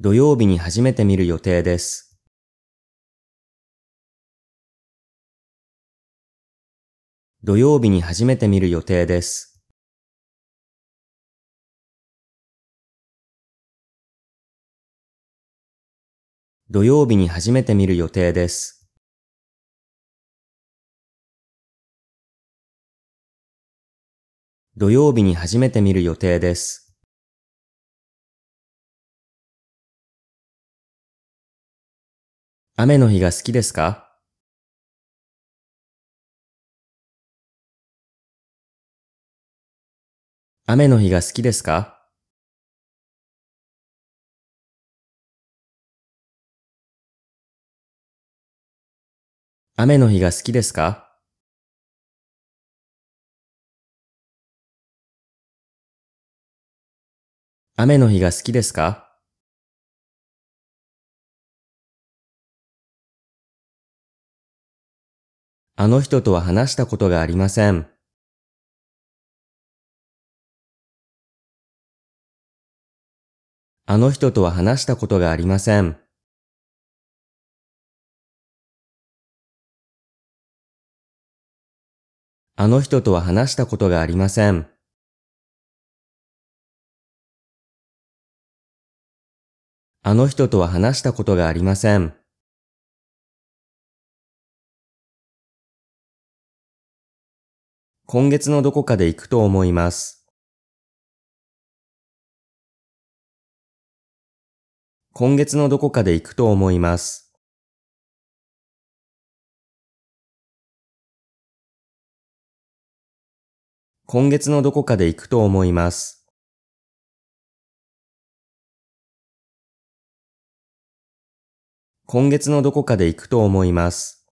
土曜日に初めて見る予定です。土曜日に初めて見る予定です。土曜日に初めて見る予定です。土曜日に初めて見る予定です。雨の日が好きですか雨の日が好きですか雨の日が好きですか雨の日が好きですかあの人とは話したことがありません。あの人とは話したことがありません。あの人とは話したことがありません。あの人とは話したことがありません。今月のどこかで行くと思います。今月のどこかで行くと思います。今月のどこかで行くと思います。今月のどこかで行くと思います。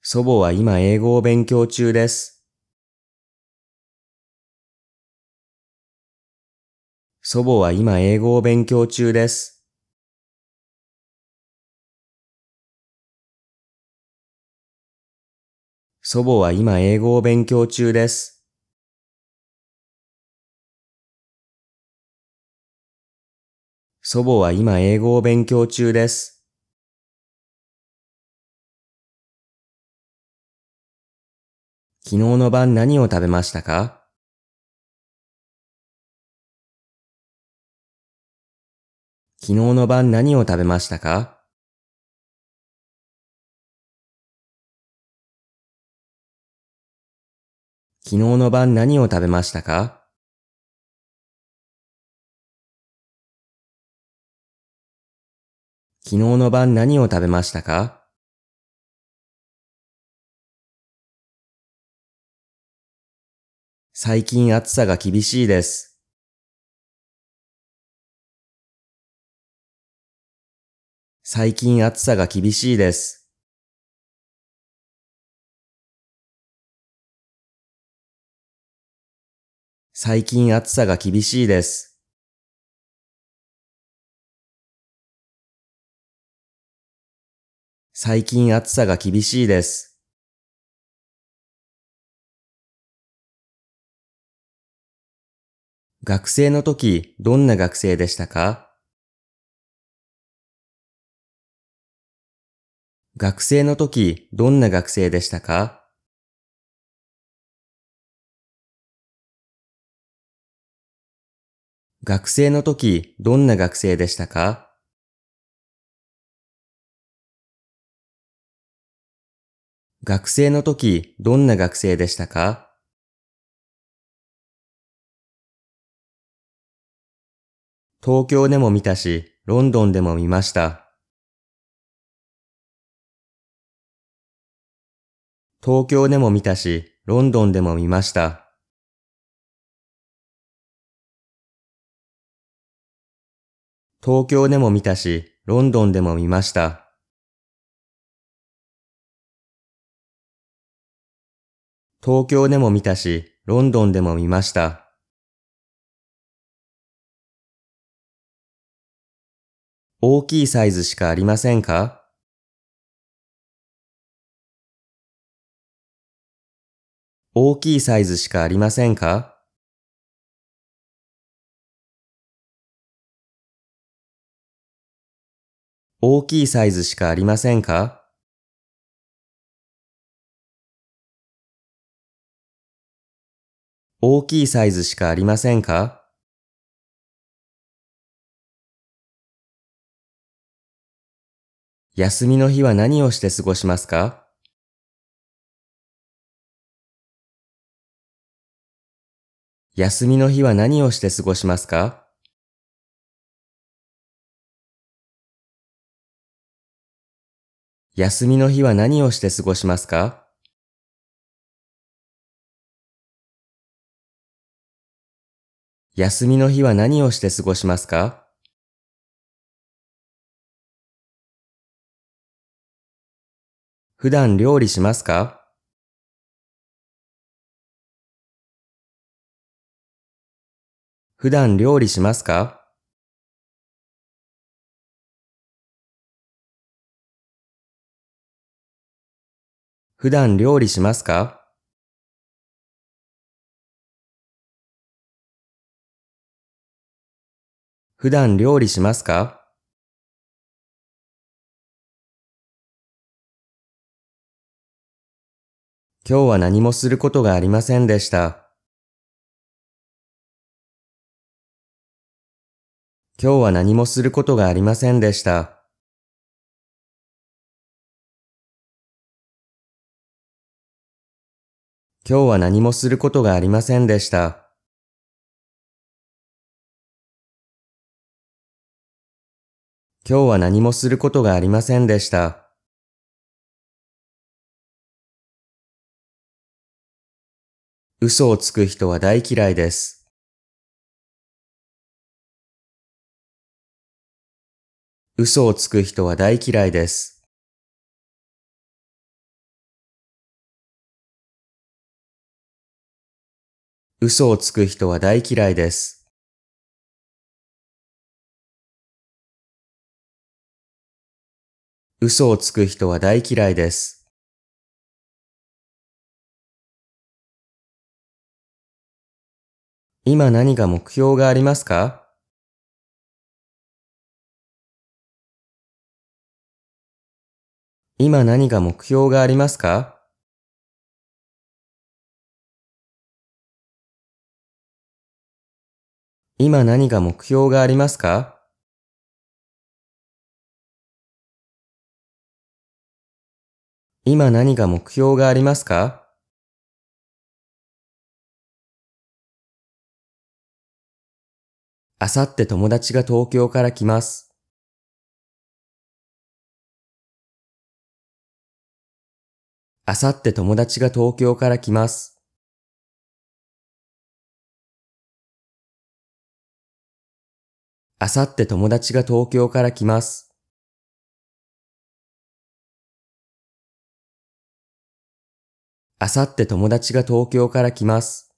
祖母は今英語を勉強中です。祖母は今英語を勉強中です。祖母は今英語を勉強中です。祖母は今英語を勉強中です。昨日の晩何を食べましたか昨日の晩何を食べましたか昨日の晩何を食べましたか昨日の晩何を食べましたか最近暑さが厳しいです。最近暑さが厳しいです。最近暑さが厳しいです。最近暑さが厳しいです。学生の時、どんな学生でしたか学生の時、どんな学生でしたか学生の時、どんな学生でしたか学生の時、どんな学生でしたか東京でも見たし、ロンドンでも見ました。東京でも見たし、ロンドンでも見ました。東京でも見たし、ロンドンでも見ました。東京でも見たし、ロンドンでも見ました。大きいサイズしかありませんか大きいサイズしかありませんか大きいサイズしかありませんか大きいサイズしかありませんか休みの日は何をして過ごしますか休みの日は何をして過ごしますか休みの日は何をして過ごしますか休みの日は何をして過ごしますか普段料理しますか普段料理しますか普段料理しますか普段料理しますか今日は何もすることがありませんでした。今日は何もすることがありませんでした。今日は何もすることがありませんでした。今日は何もすることがありませんでした。嘘をつく人は大嫌いです。嘘をつく人は大嫌いです。嘘をつく人は大嫌いです。嘘をつく人は大嫌いです。今何か目標がありますか今何か目標がありますか今何か目標がありますか今何か目標がありますかあさって友達が東京から来ます。あさって友達が東京から来ます。あさって友達が東京から来ます。あさって友達が東京から来ます。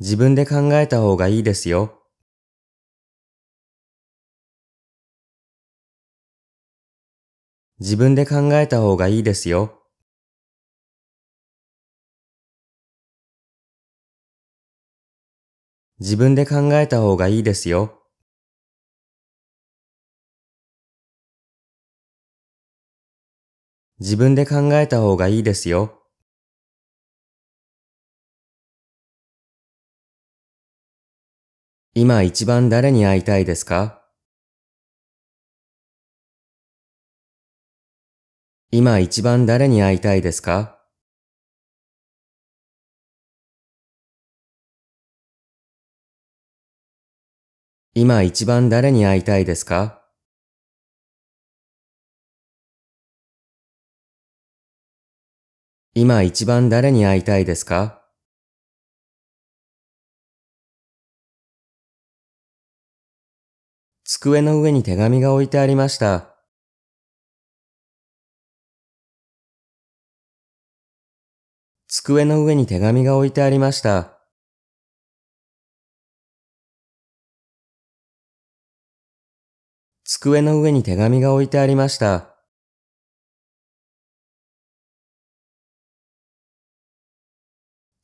自分で考えた方がいいですよ。自分で考えた方がいいですよ。自分で考えた方がいいですよ。自分で考えた方がいいですよ。今一番誰に会いたいですか今一番誰に会いたいですか今一番誰に会いたいですか今一番誰に会いたいですか机の上に手紙が置いてありました。机の上に手紙が置いてありました。机の上に手紙が置いてありました。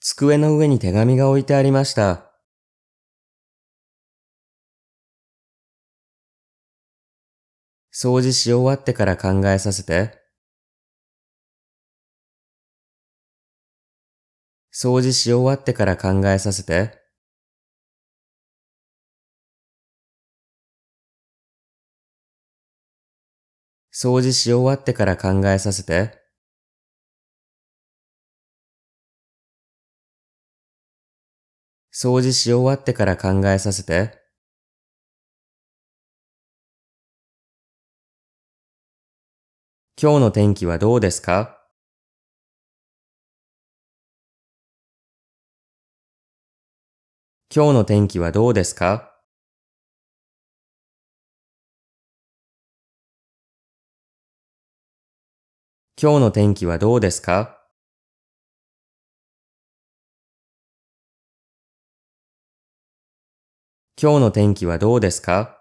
机の上に手紙が置いてありました。掃除し終わってから考えさせて。掃除し終わってから考えさせて。掃除し終わってから考えさせて。掃除し終わってから考えさせて。今日の天気はどうですか今日の天気はどうですか今日の天気はどうですか今日の天気はどうですか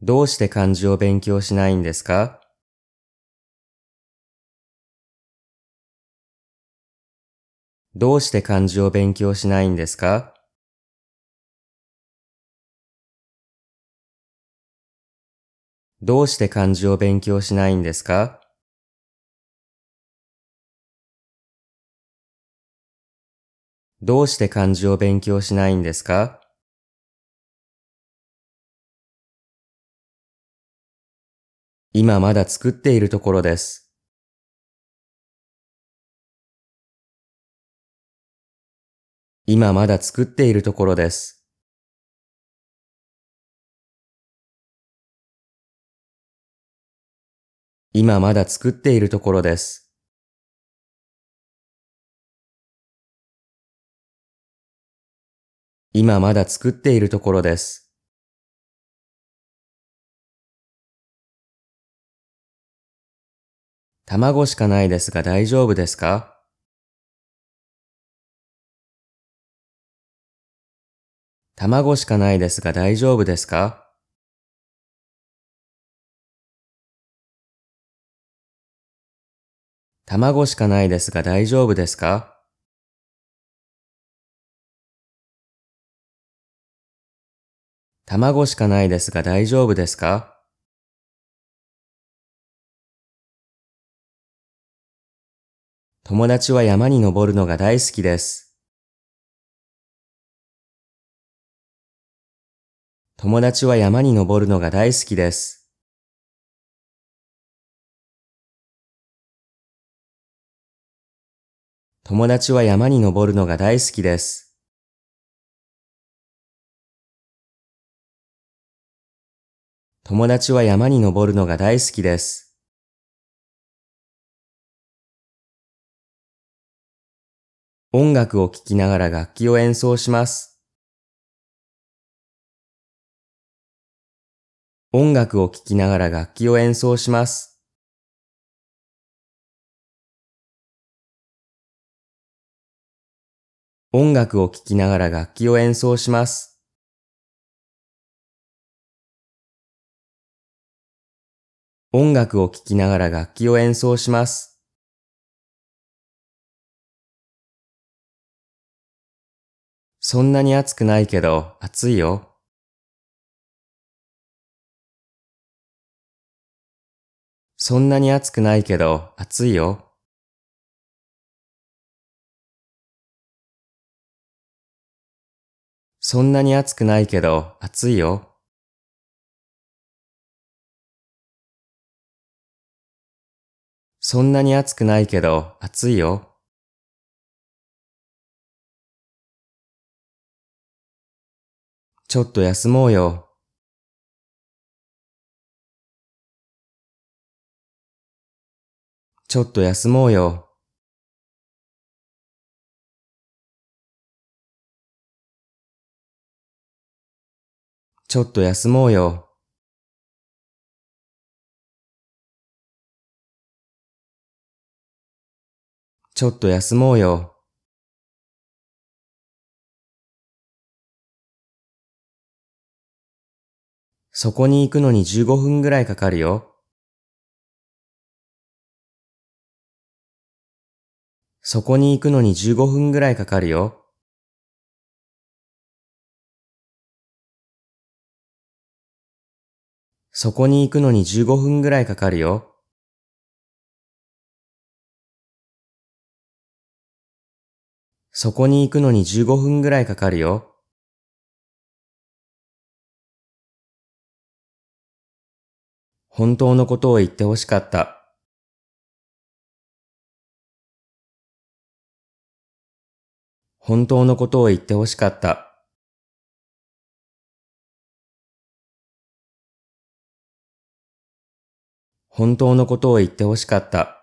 どうして漢字を勉強しないんですかどうして漢字を勉強しないんですかどうして漢字を勉強しないんですかどうして漢字を勉強しないんですか今まだ作っているところです。今まだ作っているところです。今まだ作っているところです。今まだ作っているところです。卵しかないですが大丈夫ですか卵しかないですが大丈夫ですか卵しかないですが大丈夫ですか卵しかないですが大丈夫ですか友達は山に登るのが大好きです。友達は山に登るのが大好きです。友達は山に登るのが大好きです。友達は山に登るのが大好きです。音楽を聴きながら楽器を演奏します。音楽を聴きながら楽器を演奏します。音楽を聴きながら楽器を演奏します。音楽を聴きながら楽器を演奏します。そんなに暑くないけど暑いよ。そんなに暑くないけど暑いよ。そんなに暑くないけど暑いよ。そんなに暑くないけど暑いよ。ちょっと休もうよ。ちょっと休もうよ。ちょっと休もうよ。ちょっと休もうよ。そこに行くのに15分ぐらいかかるよ。そこに行くのに15分ぐらいかかるよ。そこに行くのに15分ぐらいかかるよ。そこに行くのに15分ぐらいかかるよ。本当のことを言ってほしかった。本当のことを言ってほしかった。本当のことを言ってほしかった。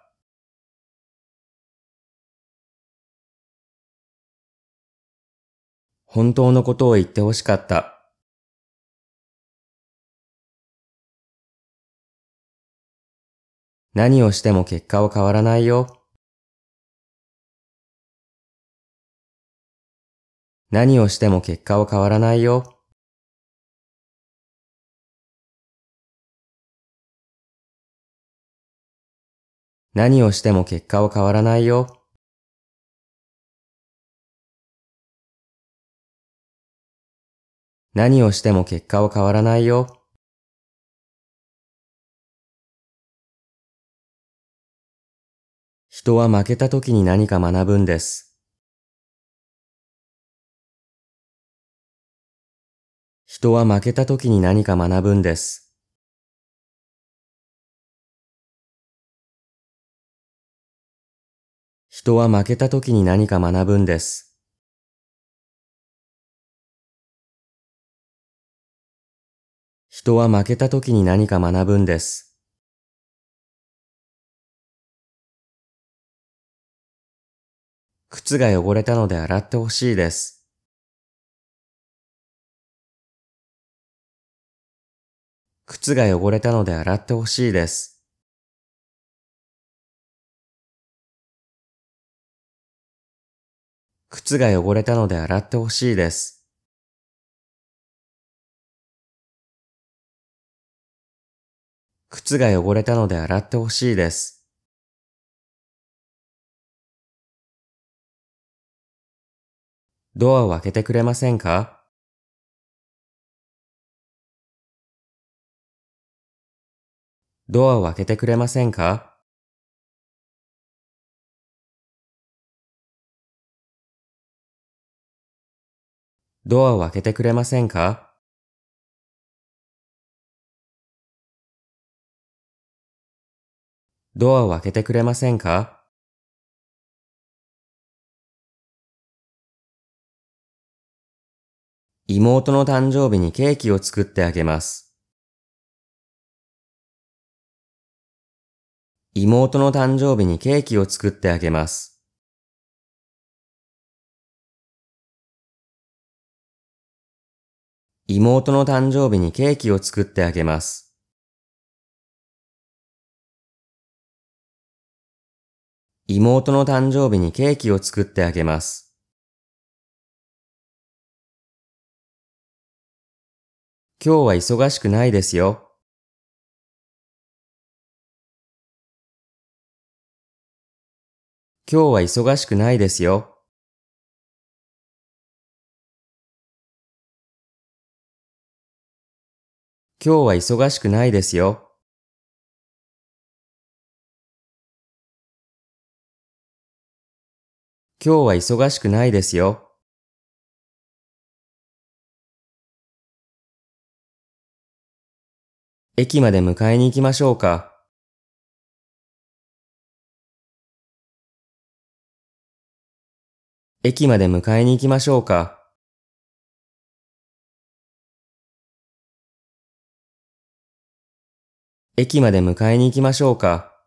本当のことを言ってほしかった。何をしても結果は変わらないよ。何をしても結果は変わらないよ。何をしても結果は変わらないよ。何をしても結果は変わらないよ。人は負けた時に何か学ぶんです。人は負けた時に何か学ぶんです。人は負けた時に何か学ぶんです。人は負けた時に何か学ぶんです。靴が汚れたので洗ってほしいです。靴が汚れたので洗ってほしいです。靴が汚れたので洗ってほしいです。靴が汚れたので洗ってほしいです。ドアを開けてくれませんかドアを開けてくれませんかドアを開けてくれませんかドアを開けてくれませんか妹の誕生日にケーキを作ってあげます。妹の誕生日にケーキを作ってあげます。妹の誕生日にケーキを作ってあげます。妹の誕生日にケーキを作ってあげます。今日は忙しくないですよ。今日は忙しくないですよ。今日は忙しくないですよ。今日は忙しくないですよ。駅まで迎えに行きましょうか。駅まで迎えに行きましょうか。駅まで迎えに行きましょうか。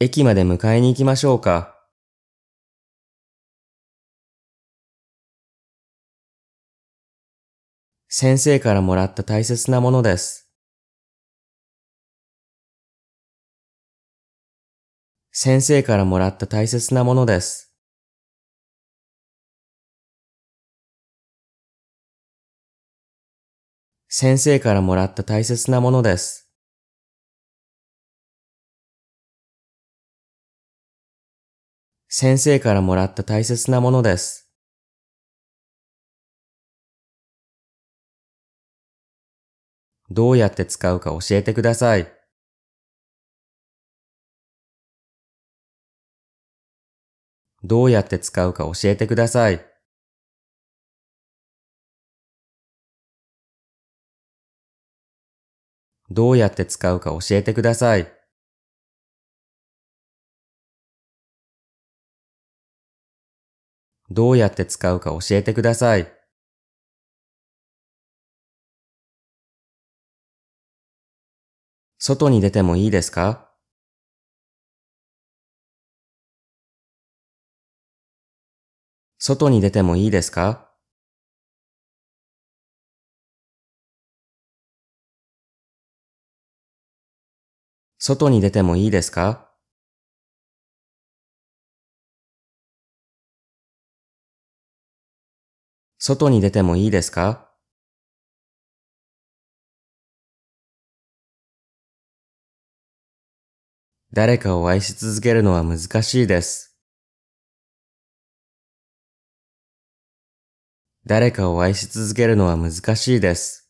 駅まで迎えに行きましょうか。先生からもらった大切なものです。先生からもらった大切なものです。先生からもらった大切なものです。先生からもらった大切なものです。どうやって使うか教えてください。どうやって使うか教えてください。どうやって使うか教えてください。どうやって使うか教えてください。外に出てもいいですか外に出てもいいですか外に出てもいいですか外に出てもいいですか誰かを愛し続けるのは難しいです。誰かを愛し続けるのは難しいです。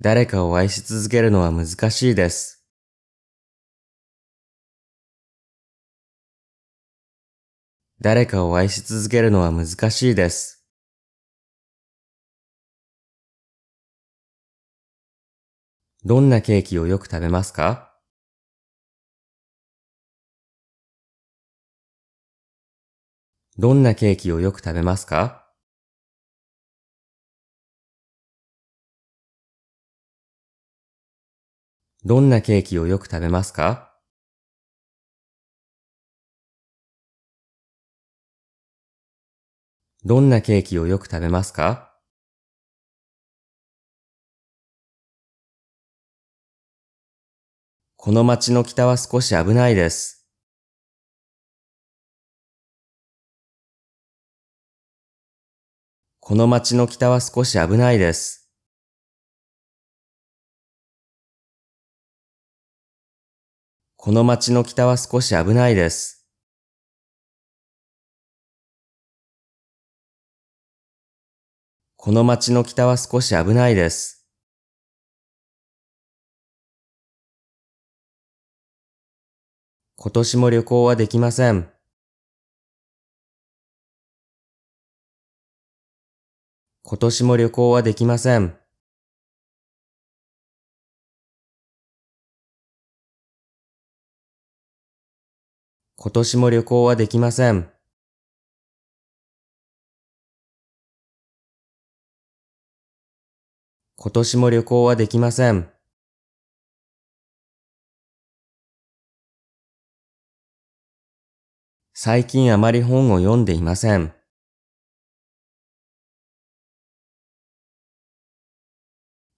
誰かを愛し続けるのは難しいです。誰かを愛し続けるのは難しいです。どんなケーキをよく食べますかどんなケーキをよく食べますかどんなケーキをよく食べますかどんなケーキをよく食べますかこの街の北は少し危ないです。この街の北は少し危ないです。この街の北は少し危ないです。この街の北は少し危ないです。今年も旅行はできません。今年も旅行はできません。今年も旅行はできません。今年も旅行はできません。最近あまり本を読んでいません。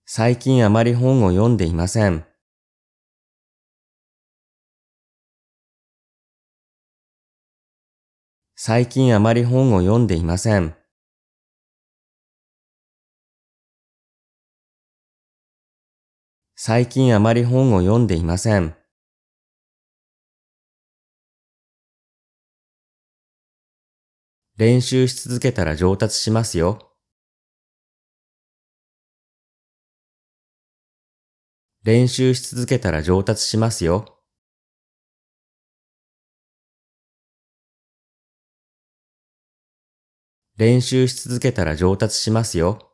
最近あまり本を読んでいません。最近あまり本を読んでいません。最近あまり本を読んでいません。練習し続けたら上達しますよ。練習し続けたら上達しますよ。練習し続けたら上達しますよ。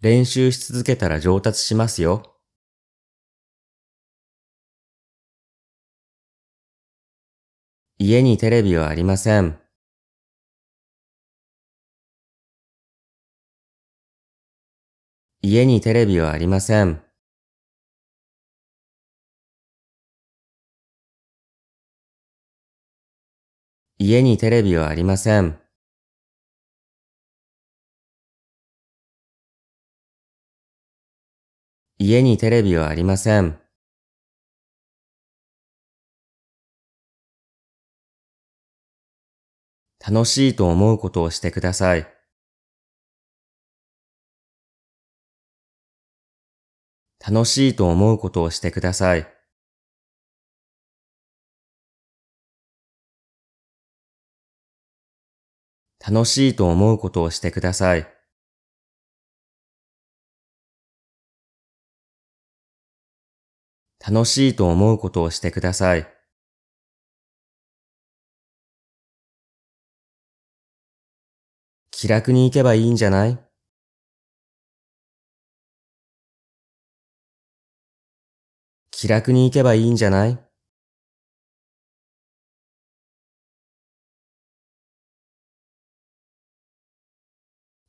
練習し続けたら上達しますよ。家にテレビはありません。家にテレビはありません。家にテレビはありません。家にテレビはありません。楽しいと思うことをしてください。楽しいと思うことをしてください。楽しいと思うことをしてください。楽しいと思うことをしてください。気楽に行けばいいんじゃない気楽に行けばいいんじゃない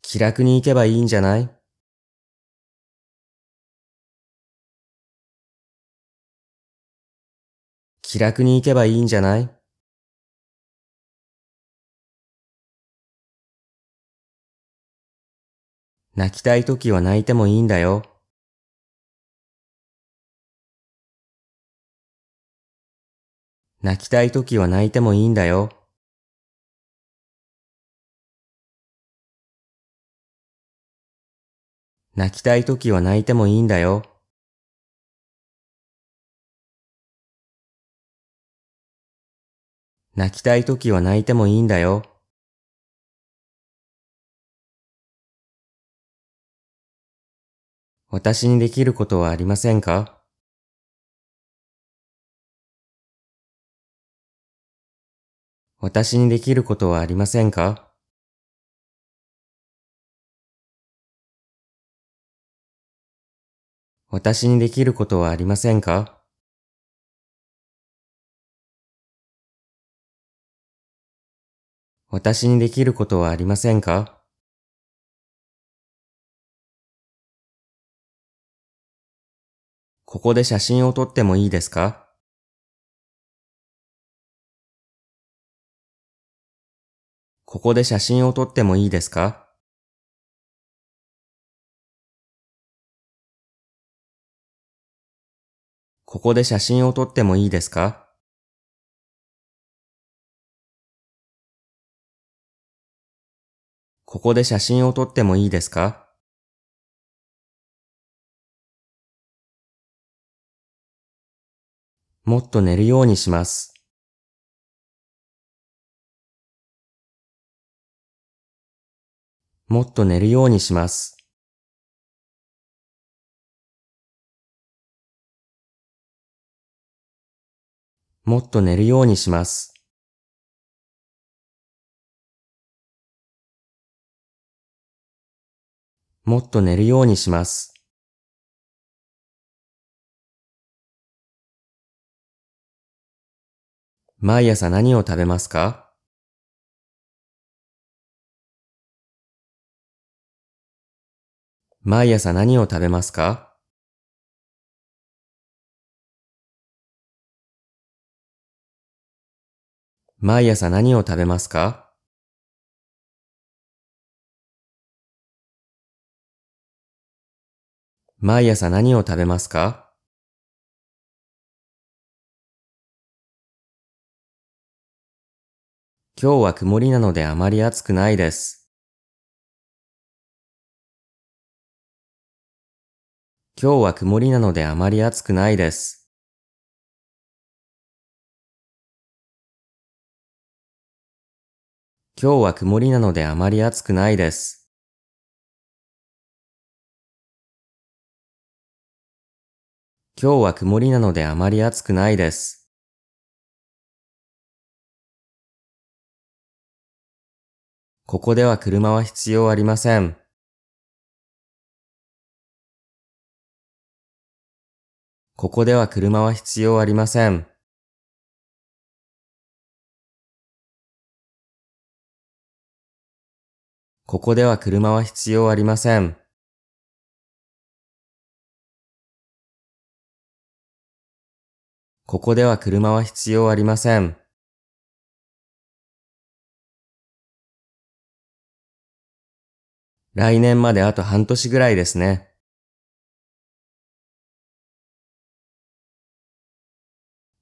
気楽に行けばいいんじゃない気楽に行けばいいんじゃない泣きたい時は泣いてもいいんだよ。泣きたい時は泣いてもいいんだよ。泣きたい時は泣いてもいいんだよ。泣きたい時は泣いてもいいんだよ。私にできることはありませんか私にできることはありませんか私にできることはありませんか私にできることはありませんかここで写真を撮ってもいいですかここで写真を撮ってもいいですかここで写真を撮ってもいいですかここで写真を撮ってもいいですかもっと寝るようにします。もっと寝るようにします。もっと寝るようにします。もっと寝るようにします。毎朝何を食べますか毎朝何を食べますか毎朝何を食べますか毎朝何を食べますか今日は曇りなのであまり暑くないです。今日は曇りなのであまり暑くないです。今日は曇りなのであまり暑くないです。今日は曇りなのであまり暑くないです。ここでは車は必要ありません。ここでは車は必要ありません。ここでは車は必要ありません。ここでは車は必要ありません。来年まであと半年ぐらいですね。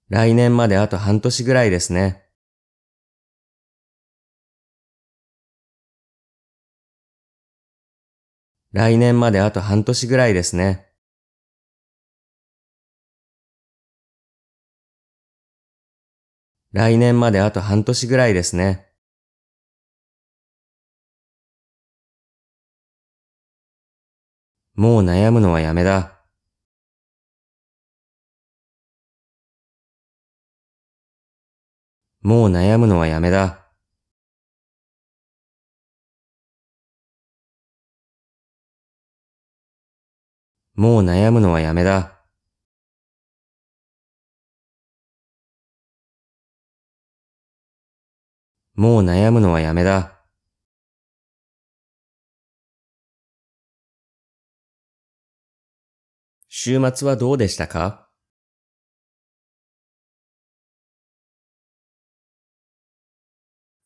来年まであと半年ぐらいですね。来年まであと半年ぐらいですね。来年まであと半年ぐらいですね。もう悩むのはやめだ。もう悩むのはやめだ。もう悩むのはやめだ。もう悩むのはやめだ。週末はどうでしたか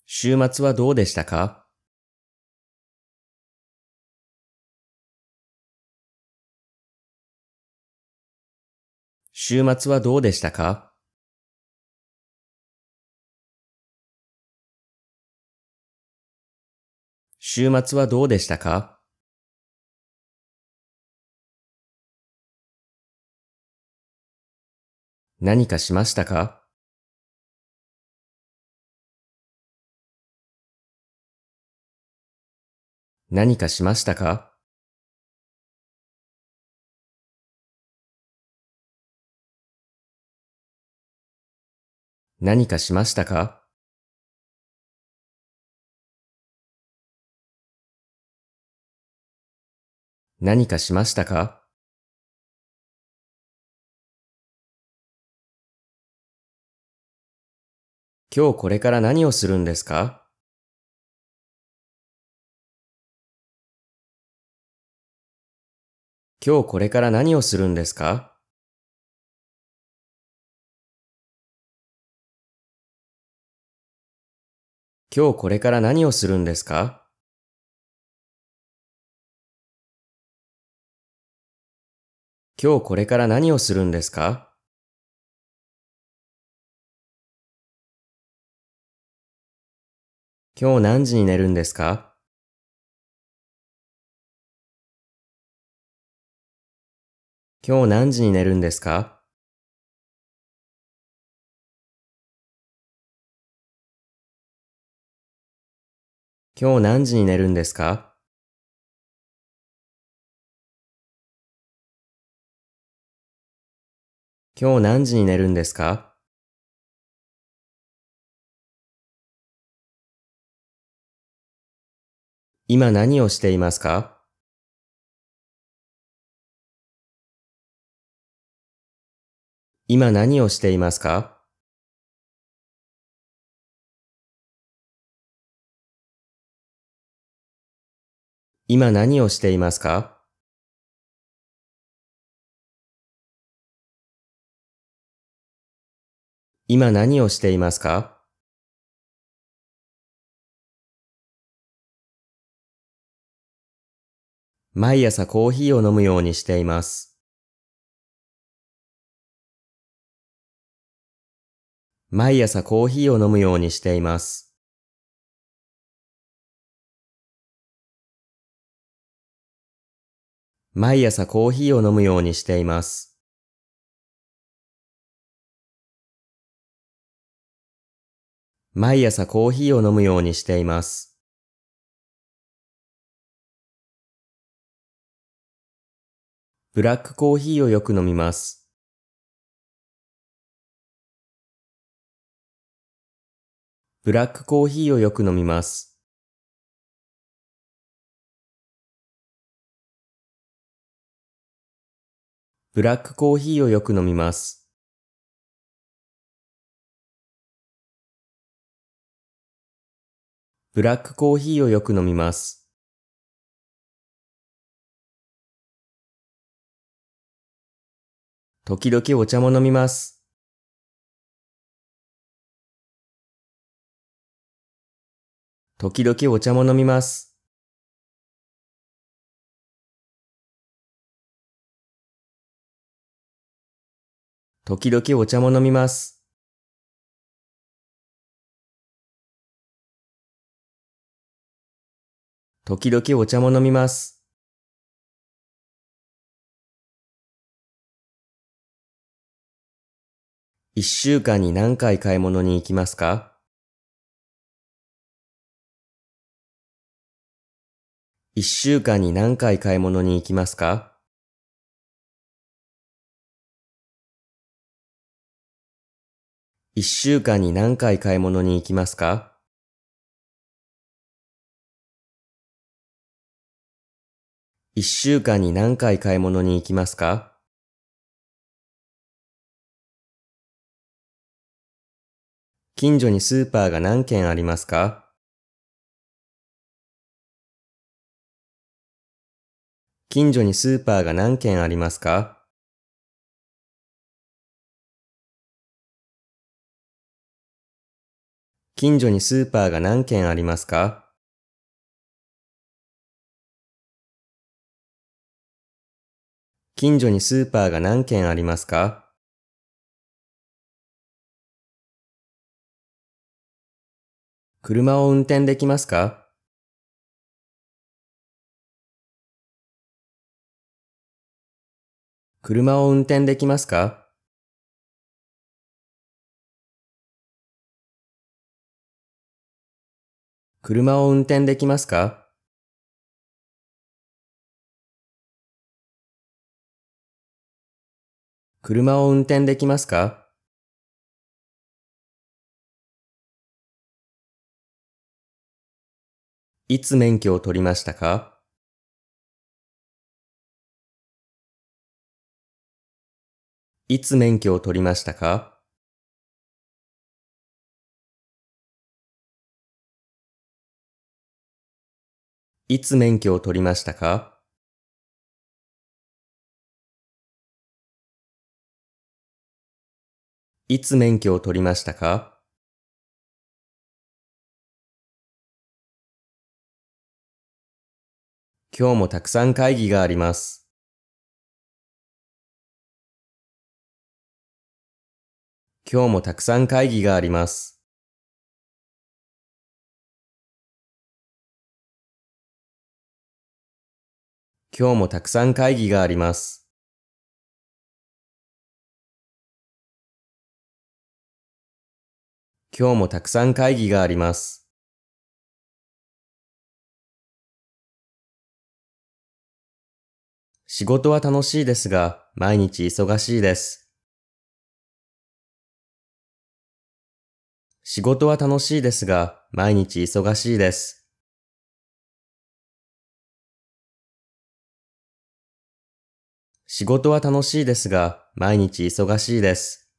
週末はどうでしたか週末はどうでしたか週末はどうでしたか何かしましたか何かしましたか何かしましたか何かしましたか今日これから何をするんですか今日これから何をするんですか今日これから何をするんですか今日これから何をするんですか今日何時に寝るんですか今日何時に寝るんですか今日何時に寝るんですか今日何時に寝るんですか今何をしていますか今何をしていますか今何をしていますか今何をしていますか毎朝コーヒーを飲むようにしています。毎朝コーヒーを飲むようにしています。毎朝コーヒーを飲むようにしています。毎朝コーヒーを飲むようにしています。ブラックコーヒーをよく飲みます。ブラックコーヒーをよく飲みます。ブラックコーヒーをよく飲みます。ブラックコーヒーをよく飲みます。時々お茶も飲みます。時々お茶も飲みます。時々お茶も飲みます。時々お茶も飲みます。一週間に何回買い物に行きますか一週間に何回買い物に行きますか一週間に何回買い物に行きますか一週間に何回買い物に行きますか近所にスーパーが何軒ありますか近所にスーパーが何軒ありますか近所にスーパーが何軒ありますか近所にスーパーが何軒ありますか車を運転できますか車を運転できますか車を運転できますか車を運転できますかいつ免許を取りましたかいつ免許を取りましたかいつ免許を取りましたかいつ免許を取りましたか今日もたくさん会議があります。今日もたくさん会議があります。今日もたくさん会議があります。今日もたくさん会議があります。仕事は楽しいですが、毎日忙しいです。仕事は楽しいですが、毎日忙しいです。仕事は楽しいですが、毎日忙しいです。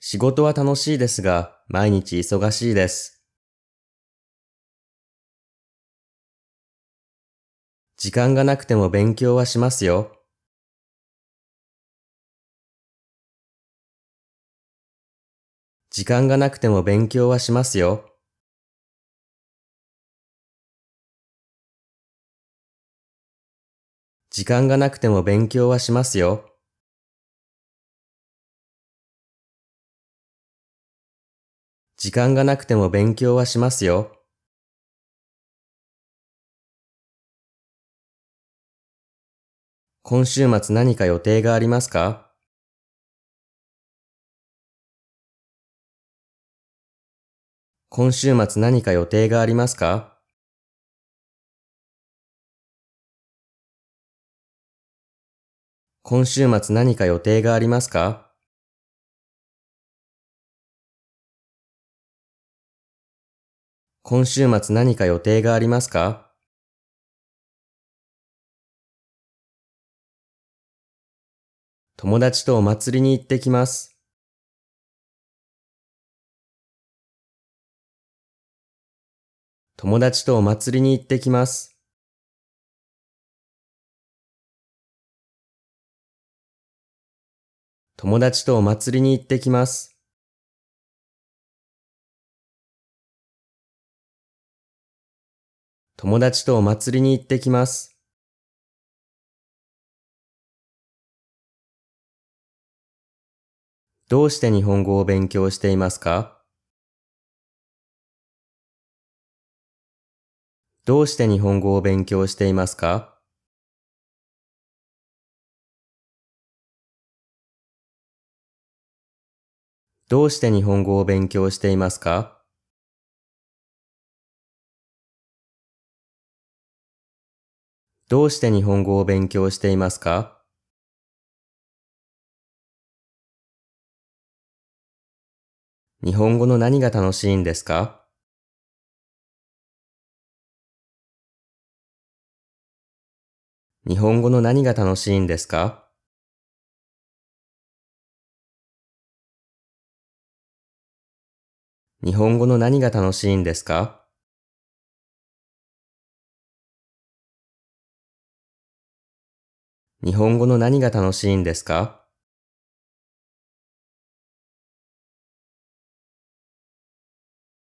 仕事は楽しいですが、毎日忙しいです。時間がなくても勉強はしますよ。時間がなくても勉強はしますよ。時間がなくても勉強はしますよ。時間がなくても勉強はしますよ。今週末何か予定がありますか今週末何か予定がありますか今週末何か予定がありますか今週末何か予定がありますか友達とお祭りに行ってきます。友達とお祭りに行ってきます。友達とお祭りに行ってきます。友達とお祭りに行ってきます。どうして日本語を勉強していますかどうして日本語を勉強していますかどうして日本語を勉強していますか日本語を勉強していますか日本語の何が楽しいんですか日本語の何が楽しいんですか日本語の何が楽しいんですか日本語の何が楽しいんですか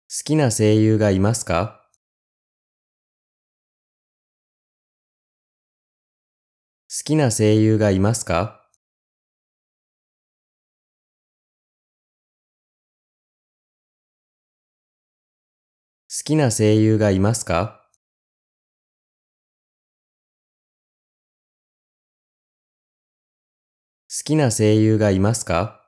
好きな声優がいますか好きな声優がいますかきな声優がいますか好きな声優がいますか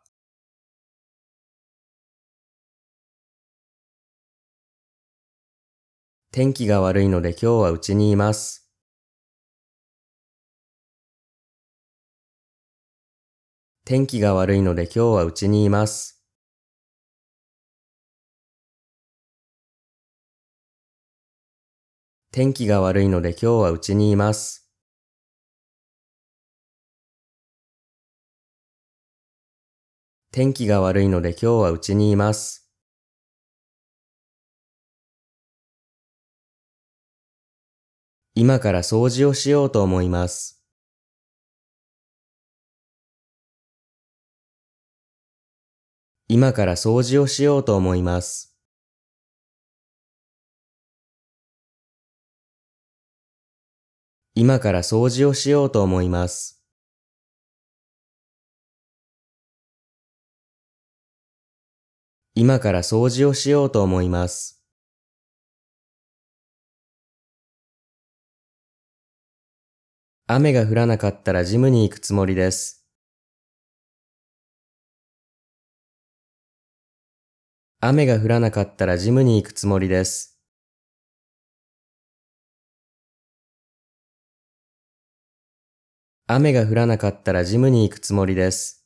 天気が悪いので今日はうちにいます。天気が悪いので今日はうちにいます。天気が悪いので今日はうちにいます。天気が悪いので今日はうちにいます。今から掃除をしようと思います。今から掃除をしようと思います。今から掃除をしようと思います。今から掃除をしようと思います。雨が降らなかったらジムに行くつもりです。雨が降らなかったらジムに行くつもりです。雨が降らなかったらジムに行くつもりです。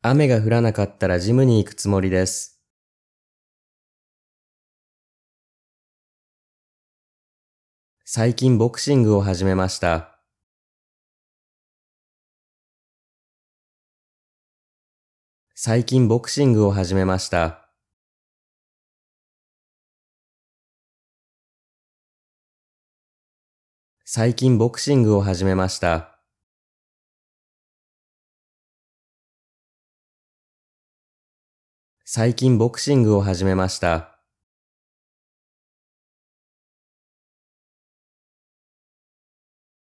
雨が降らなかったらジムに行くつもりです。最近ボクシングを始めました。最近ボクシングを始めました。最近ボクシングを始めました。最近ボクシングを始めました。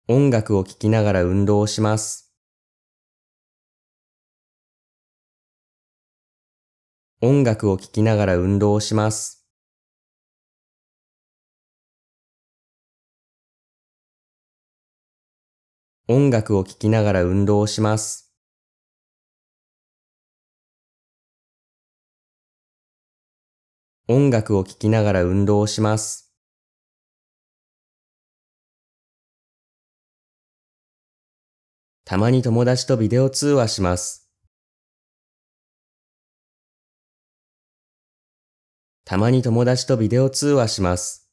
音楽を聴きながら運動をします。音楽を聴きながら運動をします。音楽を聴きながら運動をします。音楽を聴きながら運動をします。たまに友達とビデオ通話します。たまに友達とビデオ通話します。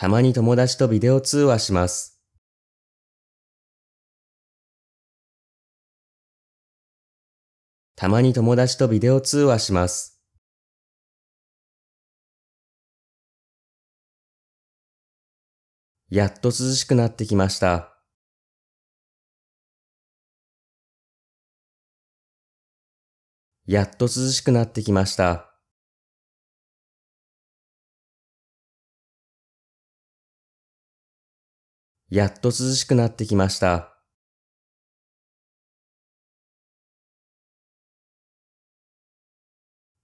たまに友達とビデオ通話します。たまに友達とビデオ通話します。やっと涼しくなってきました。やっと涼しくなってきました。やっと涼しくなってきました。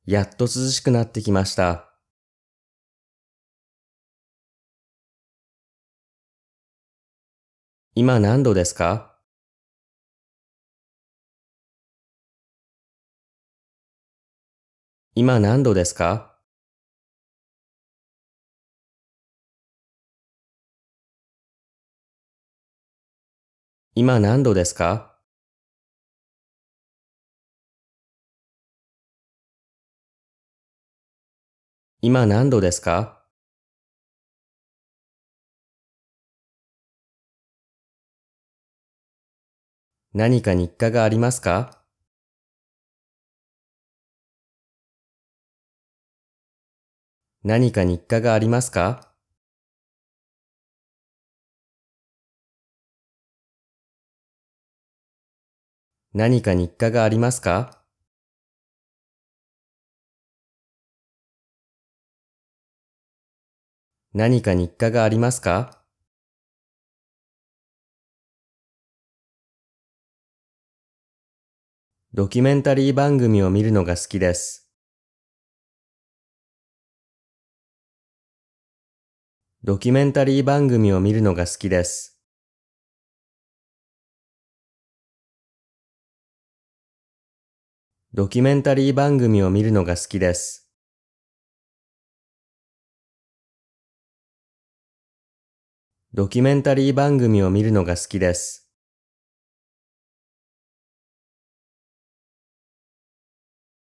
やっと涼しくなってきました。今何度ですか今何度ですか今何度ですか今何度ですか何か日課がありますか何か日課がありますか何か日課がありますか何か日課がありますかドキュメンタリー番組を見るのが好きです。ドキュメンタリー番組を見るのが好きです。ドキュメンタリー番組を見るのが好きです。ドキュメンタリー番組を見るのが好きです。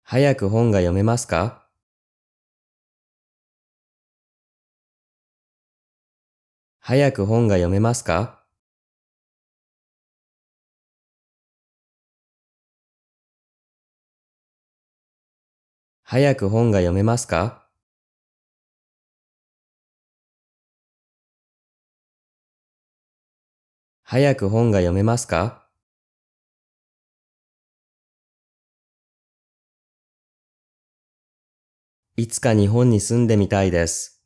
早く本が読めますか早く本が読めますか早く本が読めますか早く本が読めますかいつか日本に住んでみたいです。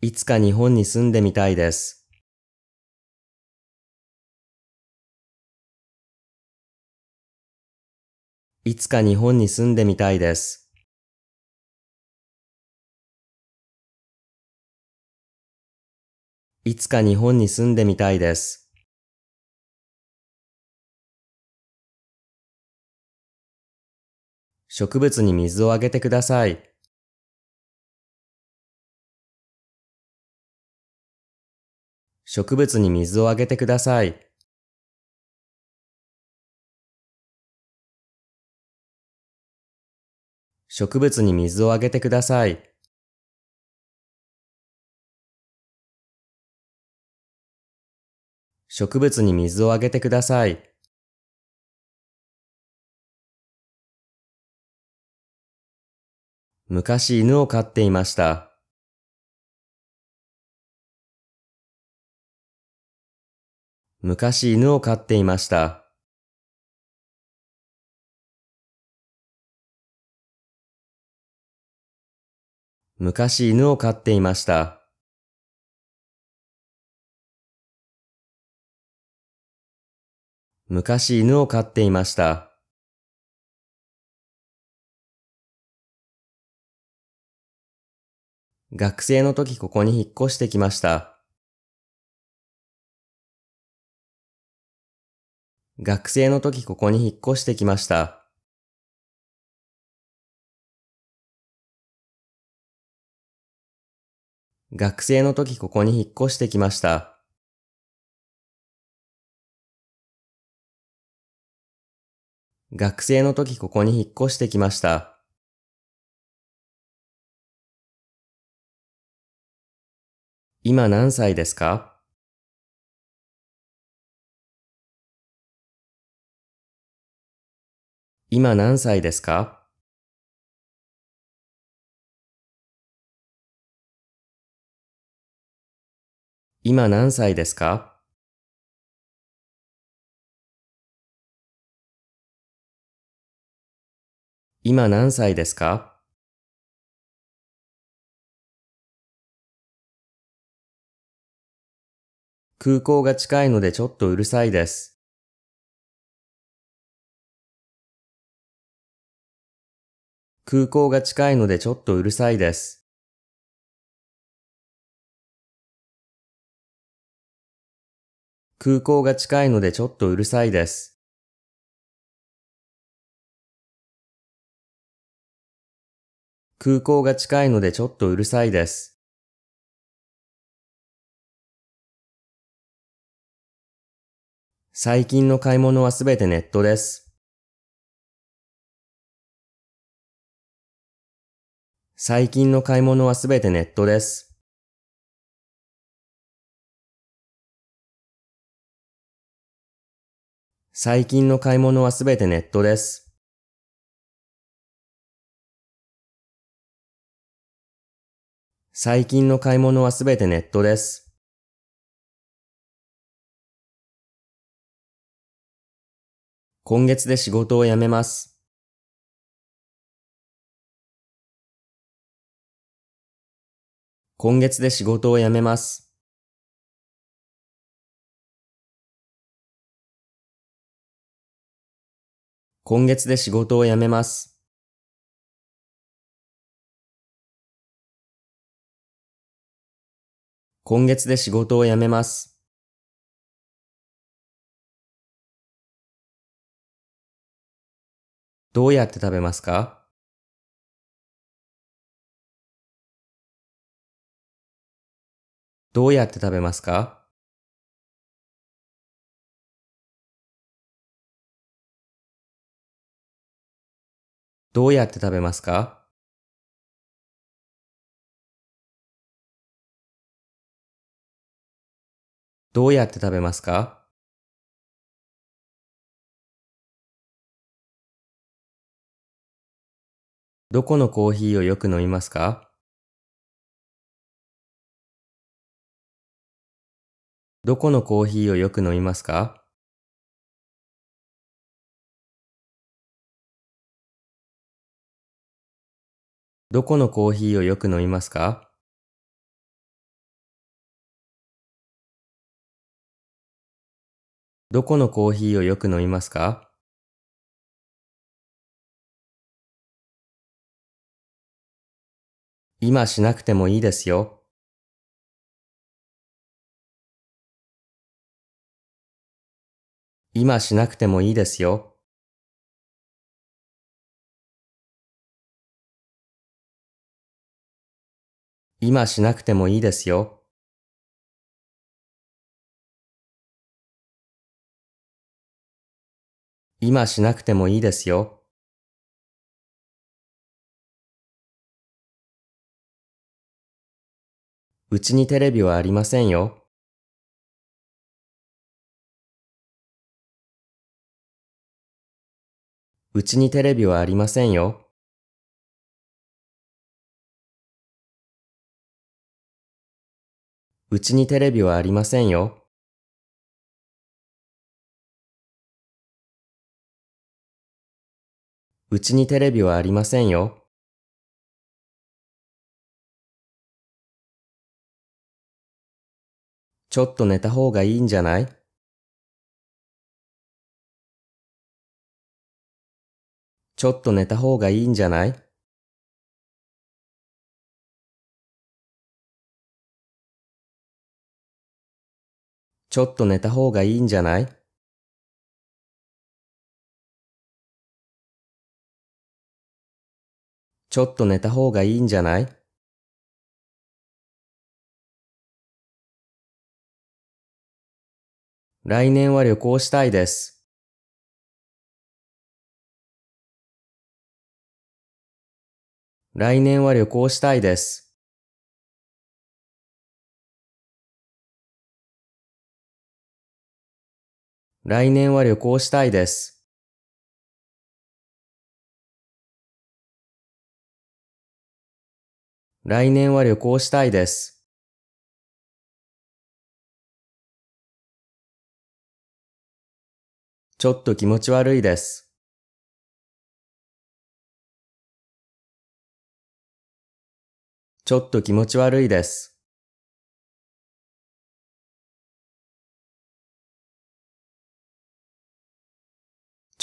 いつか日本に住んでみたいです。いつか日本に住んでみたいです。いつか日本に住んでみたいです。植物に水をあげてください。植物に水をあげてください。植物に水をあげてください。植物に水をあげてください。昔犬を飼っていました。昔犬を飼っていました。昔犬を飼っていました。昔犬を飼っていました。学生の時ここに引っ越してきました。学生の時ここに引っ越してきました。学生の時ここに引っ越してきました。学生の時ここに引っ越してきました。今何歳ですか今何歳ですか今何歳ですか今何歳ですか空港が近いのでちょっとうるさいです。空港が近いのでちょっとうるさいです。空港が近いのでちょっとうるさいです。空港が近いのでちょっとうるさいです。最近の買い物はすべてネットです。最近の買い物はすべてネットです。最近の買い物はすべてネットです。最近の買い物はすべてネットです。今月で仕事を辞めます。今月で仕事を辞めます。今月で仕事を辞めます。今月で仕事を辞めます。どうやって食べますかどうやって食べますかどうやって食べますかどうやって食べますかどこのコーヒーをよく飲みますかどこのコーヒーをよく飲みますかどこのコーヒーをよく飲みますかどこのコーヒーをよく飲みますか今しなくてもいいですよ。今しなくてもいいですよ。今しなくてもいいですよ。今しなくてもいいですよ。うちにテレビはありませんよ。うちにテレビはありませんよ。うちにテレビはありませんよ。うちにテレビはありませんよ。ちょっと寝た方がいいんじゃないちょっと寝た方がいいんじゃないちょっと寝た方がいいんじゃないちょっと寝た方がいいんじゃない来年は旅行したいです。来年は旅行したいです。来年は旅行したいです。来年は旅行したいです。ちょっと気持ち悪いです。ちょっと気持ち悪いです。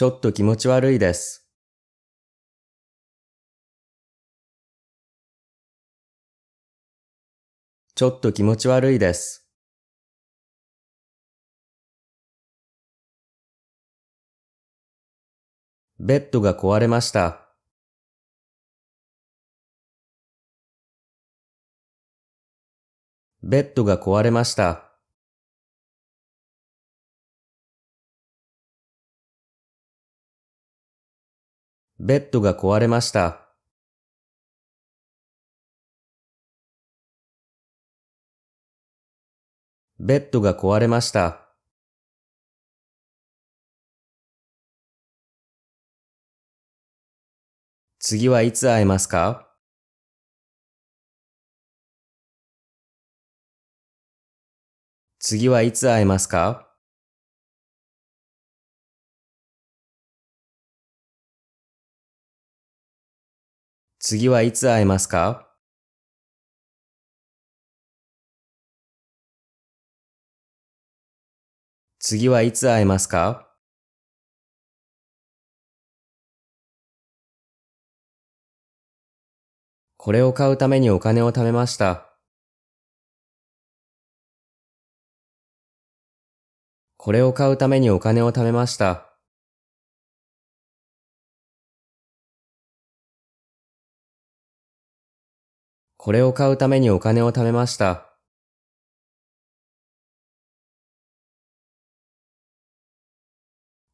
ちょっと気持ち悪いです。ちょっと気持ち悪いです。ベッドが壊れました。ベッドが壊れました。ベッドが壊れました。ベッドが壊れました。次はいつ会えますか次はいつ会えますか次はいつ会えますか次はいつ会えますかこれを買うためにお金を貯めました。これを買うためにお金を貯めました。これを買うためにお金を貯めました。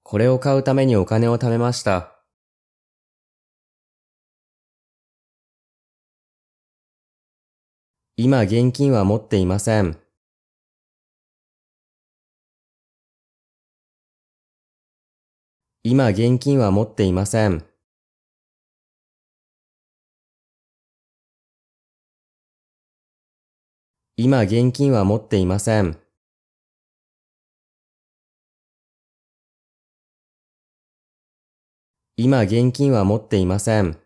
これを買うためにお金を貯めました。今現金は持っていません。今現金は持っていません。今現金は持っていません。今現金は持っていません。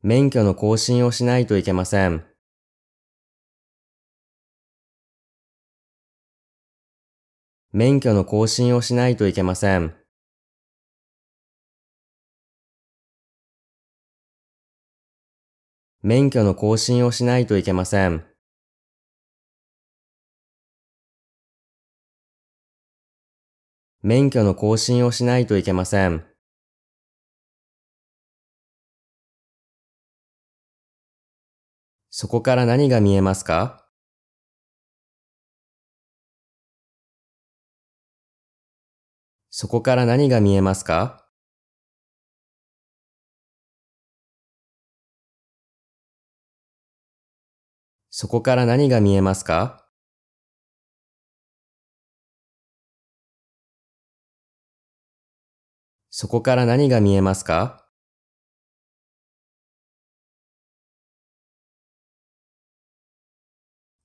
免許の更新をしないといけません。免許の更新をしないといけません。免許の更新をしないといけません。免許の更新をしないといけません。そこから何が見えますかそこから何が見えますかそこから何が見えますかそこから何が見えますか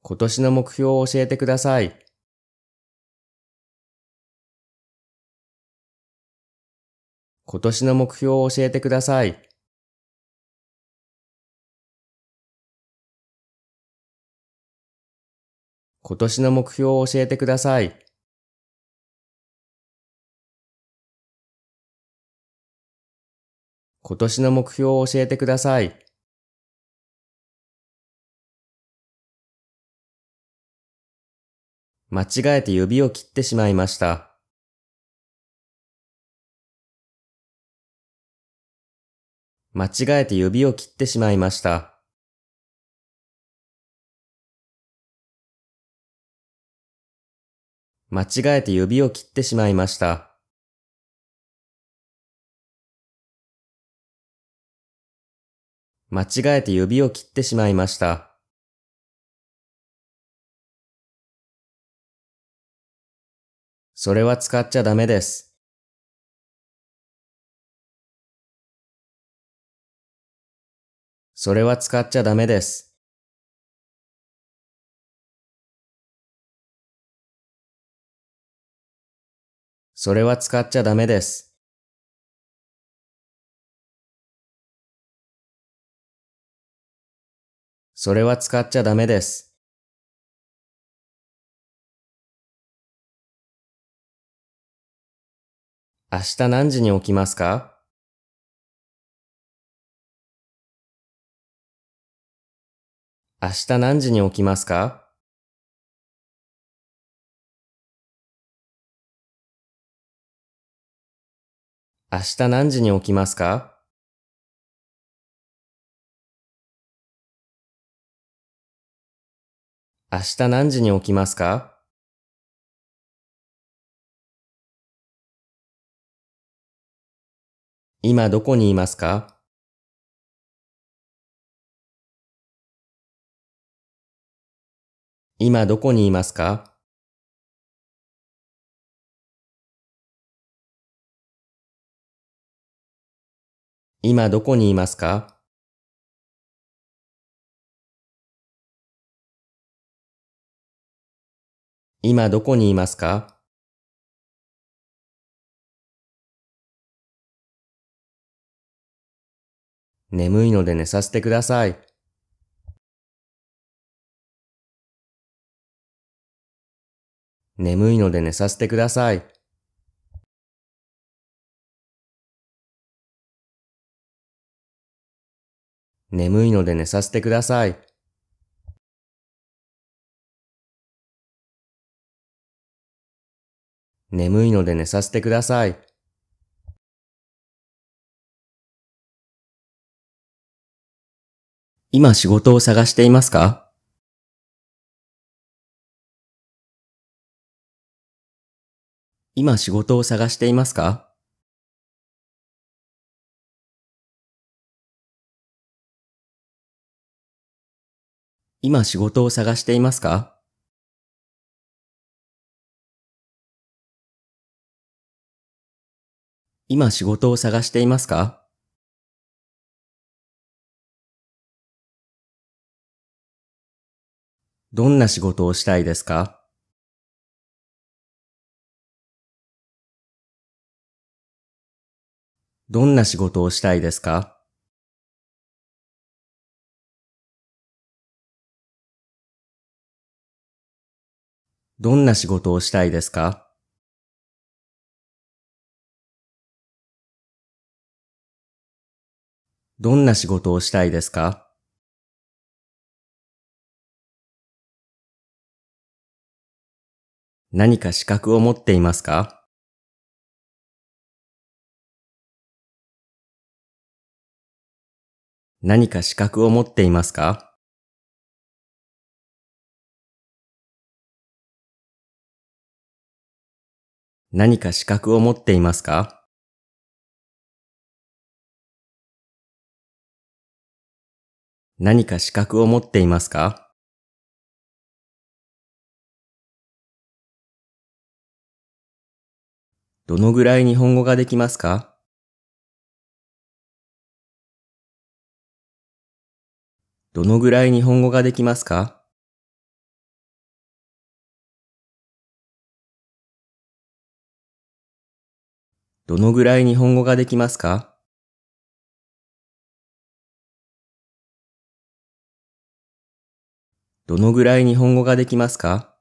今年の目標を教えてください。今年の目標を教えてください。今年の目標を教えてください。今年の目標を教えてください。間違えて指を切ってしまいました。間違えて指を切ってしまいました。間違えて指を切ってしまいました。間違えて指を切ってしまいました。それは使っちゃダメです。それは使っちゃダメです。それは使っちゃダメです。それは使っちゃダメです。明日何時に起きますか明日何時に起きますか明日何時に起きますか明日何時に起きますか今どこにいますか今どこにいますか今どこにいますか今どこにいますか眠いので寝させてください。眠いので寝させてください。眠いので寝させてください。眠いので寝させてください。今仕事を探していますか今仕事を探していますか今仕事を探していますか今仕事を探していますかどんな仕事をしたいですかどんな仕事をしたいですかどんな仕事をしたいですかどんな仕事をしたいですか何か資格を持っていますか何か資格を持っていますか何か資格を持っていますか何か資格を持っていますかどのぐらい日本語ができますかどのぐらい日本語ができますかどのぐらい日本語ができますかどのぐらい日本語ができますか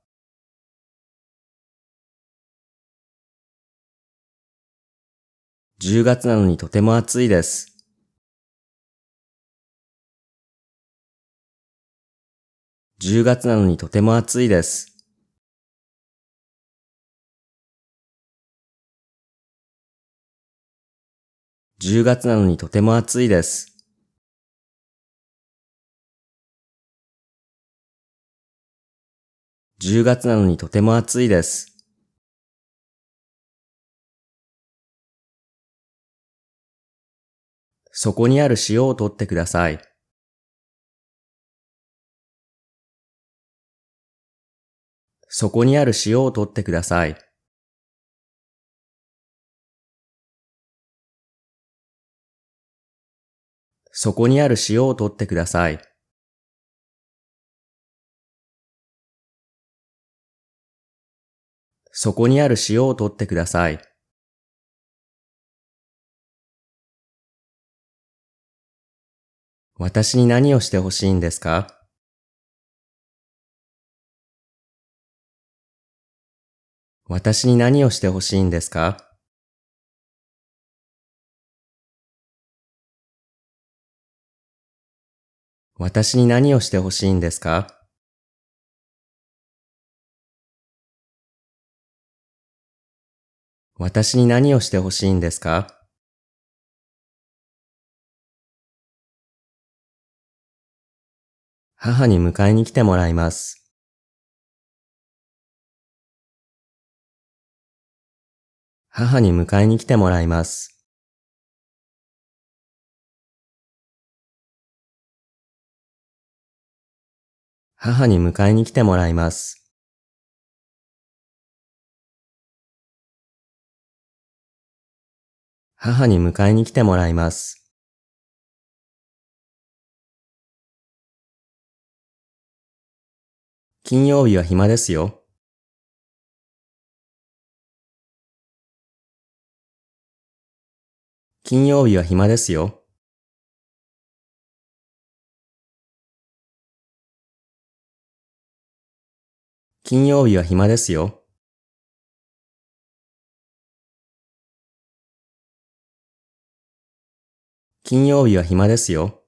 10月なのにとても暑いです。10月なのにとても暑いです。10月なのにとても暑いです。10月なのにとても暑いです。そこにある塩を取ってください。そこにある塩を取ってください。そこにある塩を取ってください。そこにある塩を取ってください。私に何をしてほしいんですか私に何をしてほしいんですか私に何をしてほしいんですか私に何をしてほしいんですか母に迎えに来てもらいます。母に迎えに来てもらいます。母に迎えに来てもらいます。母に迎えに来てもらいます。金曜日は暇ですよ。金曜日は暇ですよ。金曜日は暇ですよ金曜日は暇ですよ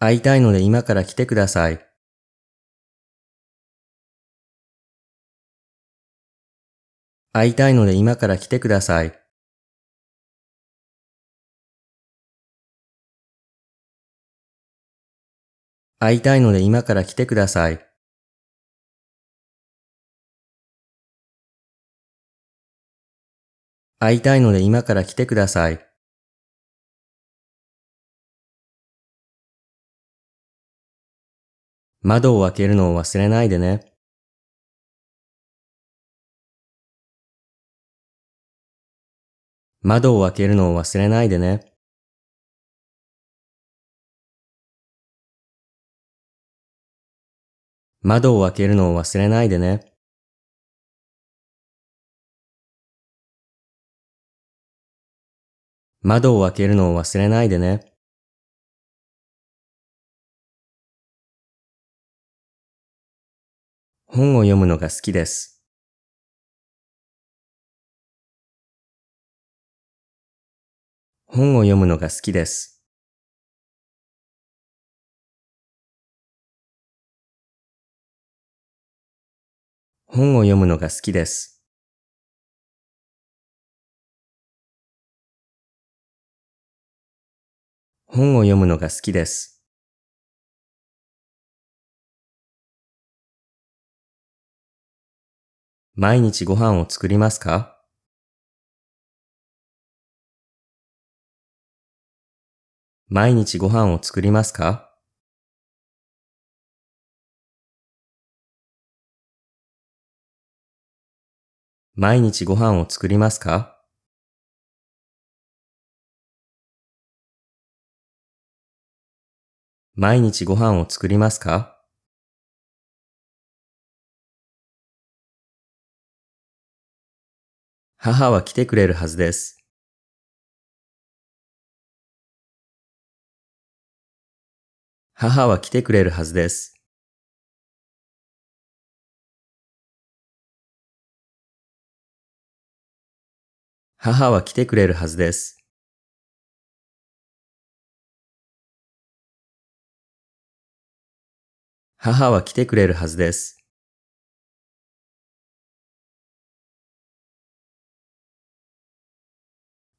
会いたいので今から来てください。会いたいので今から来てください。会いたいので今から来てください。会いたいので今から来てください。窓を開けるのを忘れないでね。窓を開けるのを忘れないでね。窓を開けるのを忘れないでね。窓を開けるのを忘れないでね。本を読むのが好きです。本を読むのが好きです。本を読むのが好きです。本を読むのが好きです。毎日ご飯を作りますか毎日ご飯を作りますか毎日ご飯を作りますか毎日ご飯を作りますか母は来てくれるはずです。母は来てくれるはずです。母は来てくれるはずです。母は来てくれるはずです。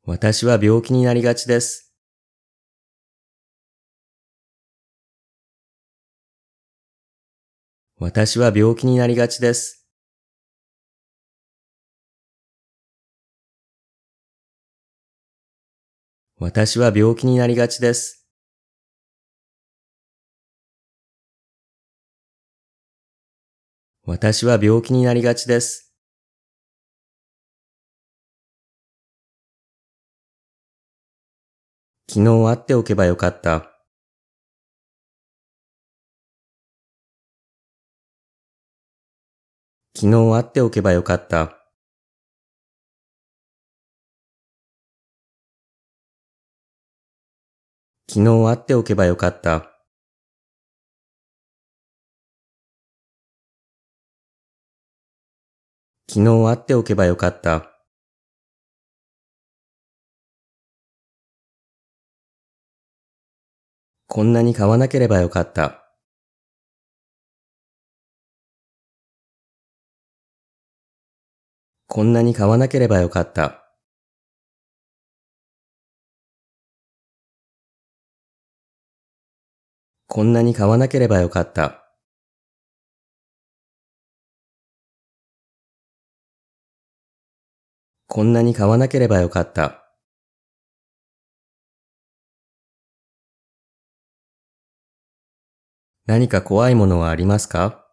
私は病気になりがちです。私は病気になりがちです。私は病気になりがちです。私は病気になりがちです。昨日会っておけばよかった。昨日会っておけばよかった。昨日会っておけばよかった。昨日会っておけばよかった。こんなに買わなければよかった。こんなに買わなければよかった。こんなに買わなければよかった。こんなに買わなければよかった。何か怖いものはありますか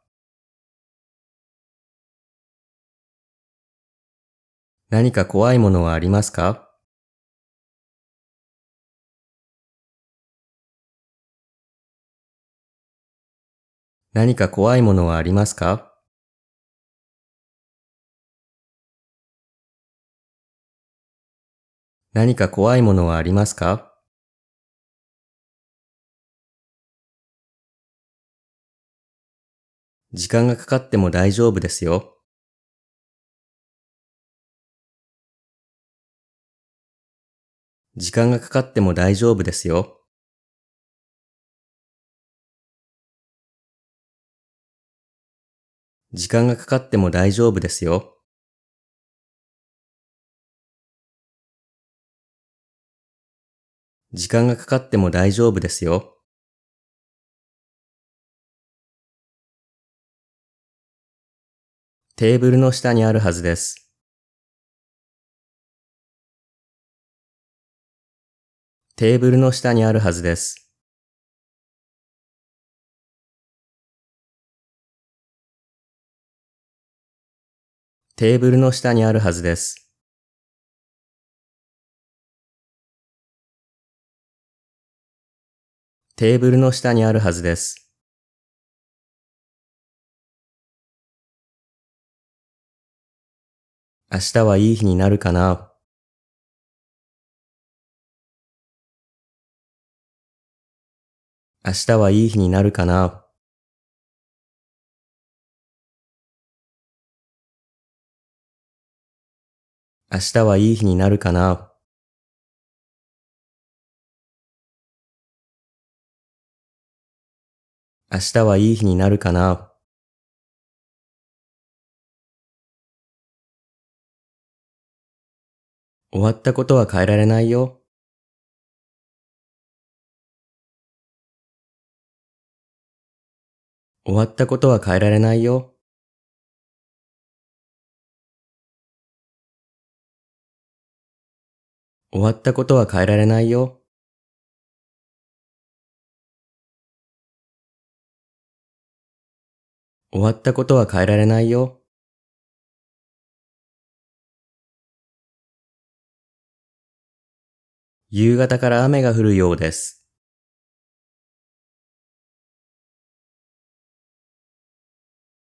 何か怖いものはありますか何か怖いものはありますか何か怖いものはありますか時間がかかっても大丈夫ですよ。時間がかかっても大丈夫ですよ。時間がかかっても大丈夫ですよ。時間がかかっても大丈夫ですよ。テーブルの下にあるはずです。テーブルの下にあるはずです。テーブルの下にあるはずです。テーブルの下にあるはずです。明日はいい日になるかな明日はいい日になるかな明日はいい日になるかな。明日はいい日になるかな。終わったことは変えられないよ。終わったことは変えられないよ。終わったことは変えられないよ。終わったことは変えられないよ。夕方から雨が降るようです。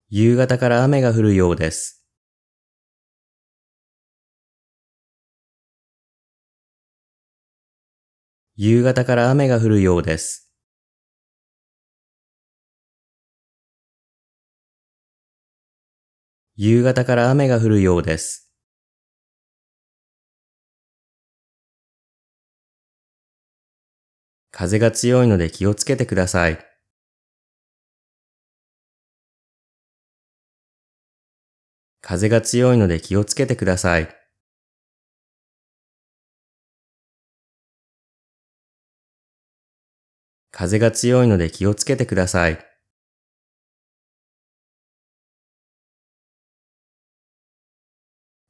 夕方から雨が降るようです。夕方から雨が降るようです。夕方から雨が降るようです。風が強いので気をつけてください。風が強いので気をつけてください。風が強いので気をつけてください。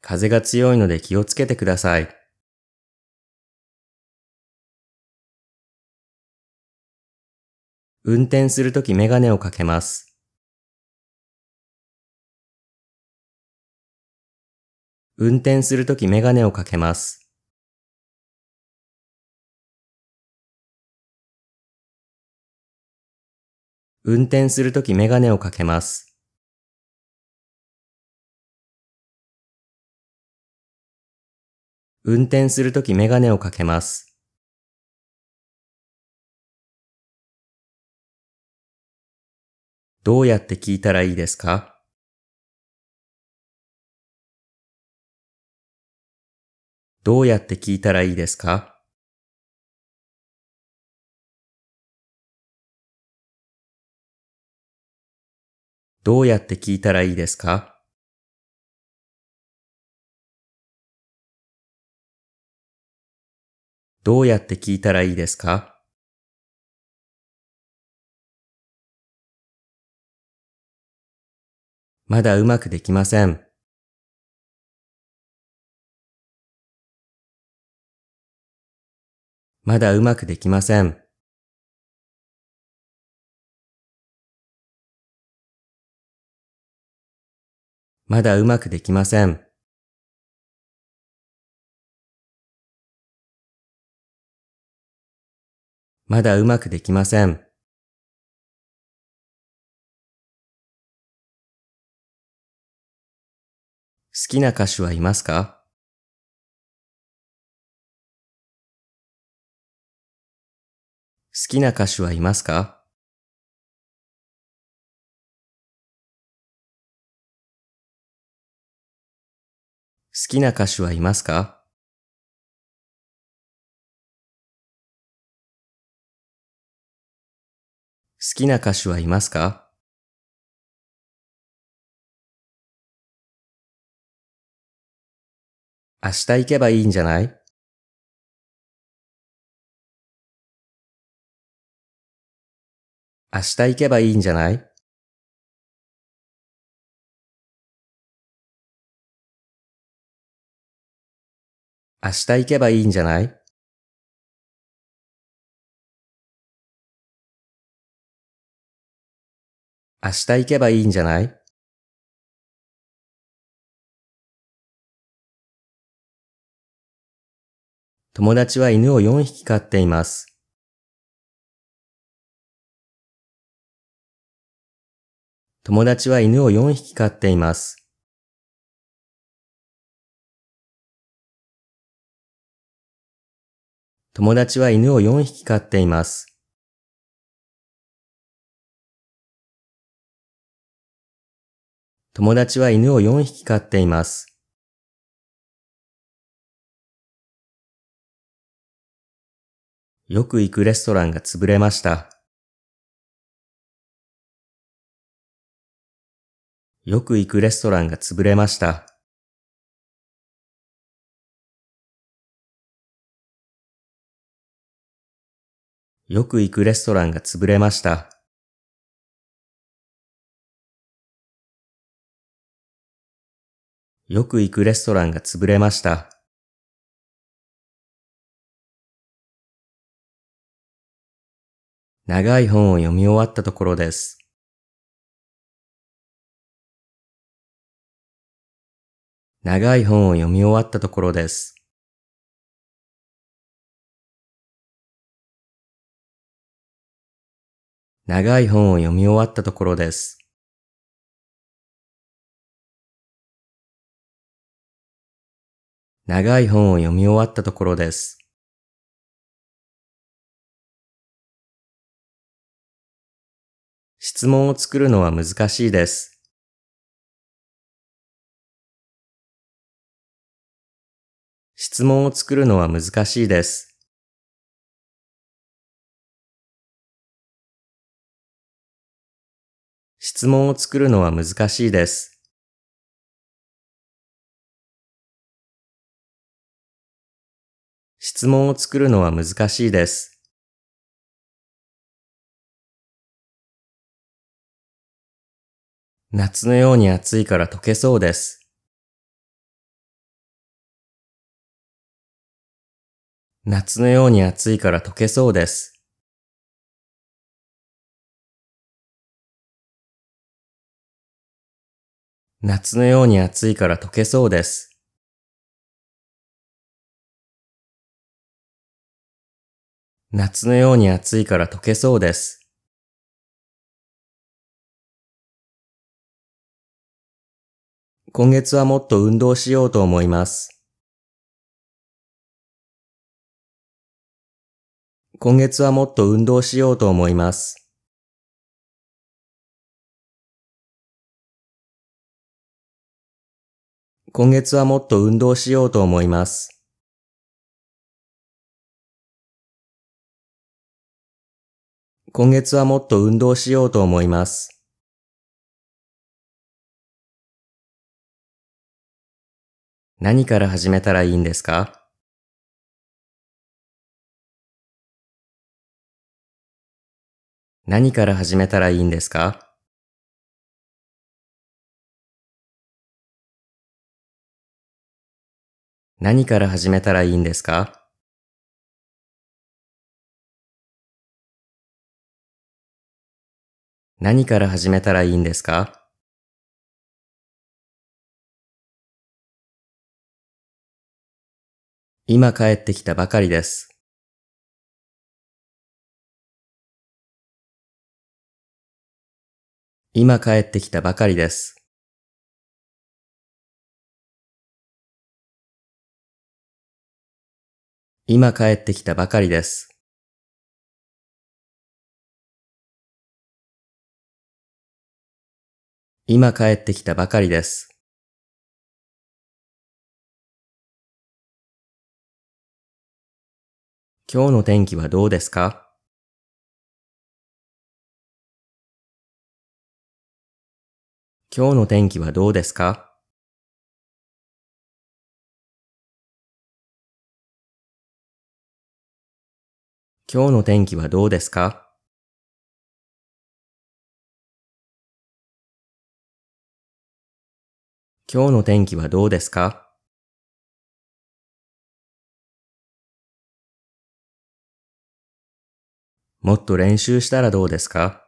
風が強いので気をつけてください。運転するときメガネをかけます。運転するときメガネをかけます。運転するときメガネをかけます。運転するときメガネをかけます。どうやって聞いたらいいですかどうやって聞いたらいいですかどうやって聞いたらいいですかどうやって聞いたらいいですかまだうまくできません。まだうまくできません。まだうまくできません。まだうまくできません。好きな歌手はいますか好きな歌手はいますか好きな歌手はいますか好きな歌手はいますか明日行けばいいんじゃない明日行けばいいんじゃない明日行けばいいんじゃない明日行けばいいんじゃない友達は犬を4匹飼っています。友達は犬を4匹飼っています。友達は犬を4匹飼っています。友達は犬を4匹飼っています。よく行くレストランが潰れました。よく行くレストランが潰れました。よく行くレストランが潰れました。よく行くレストランが潰れました。長い本を読み終わったところです。長い本を読み終わったところです。長い本を読み終わったところです。長い本を読み終わったところです。質問を作るのは難しいです。質問を作るのは難しいです。質問を作るのは難しいです。質問を作るのは難しいです。夏のように暑いから溶けそうです。夏のように暑いから溶けそうです。夏のように暑いから溶けそうです。夏のように暑いから溶けそうです。今月はもっと運動しようと思います。今月はもっと運動しようと思います。今月はもっと運動しようと思います。今月はもっと運動しようと思います。何から始めたらいいんですか何から始めたらいいんですか何から始めたらいいんですか何から始めたらいいんですか今帰ってきたばかりです。今帰ってきたばかりです。今帰ってきたばかりです。今帰ってきたばかりです。今日の天気はどうですか今日の天気はどうですか今日の天気はどうですか今日の天気はどうですかもっと練習したらどうですか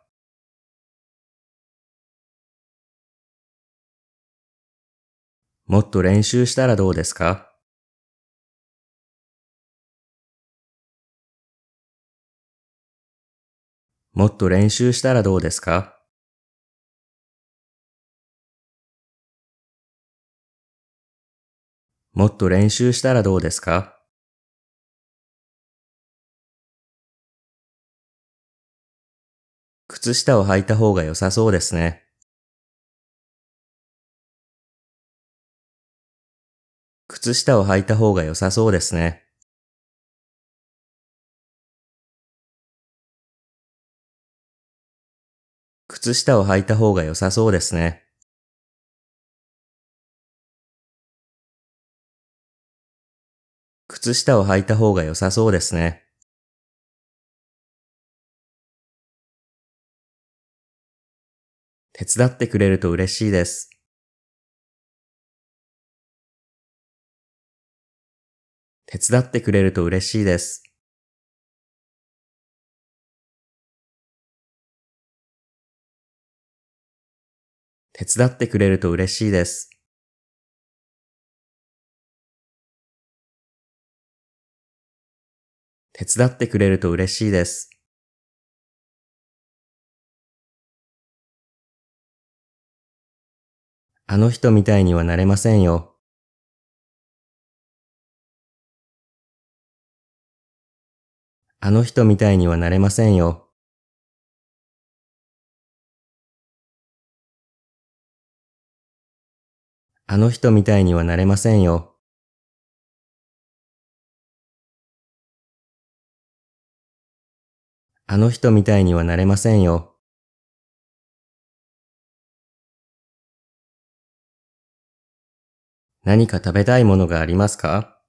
もっと練習したらどうですかもっと練習したらどうですかもっと練習したらどうですか靴下を履いた方が良さそうですね。靴下を履いた方が良さそうですね。靴下を履いた方が良さそうですね。靴下を履いた方が良さそうですね。手伝ってくれると嬉しいです。手伝ってくれると嬉しいです。手伝ってくれると嬉しいです。手伝ってくれると嬉しいです。あの人みたいにはなれませんよ。あの人みたいにはなれませんよ。あの人みたいにはなれませんよ。あの人みたいにはなれませんよ。何か食べたいものがありますか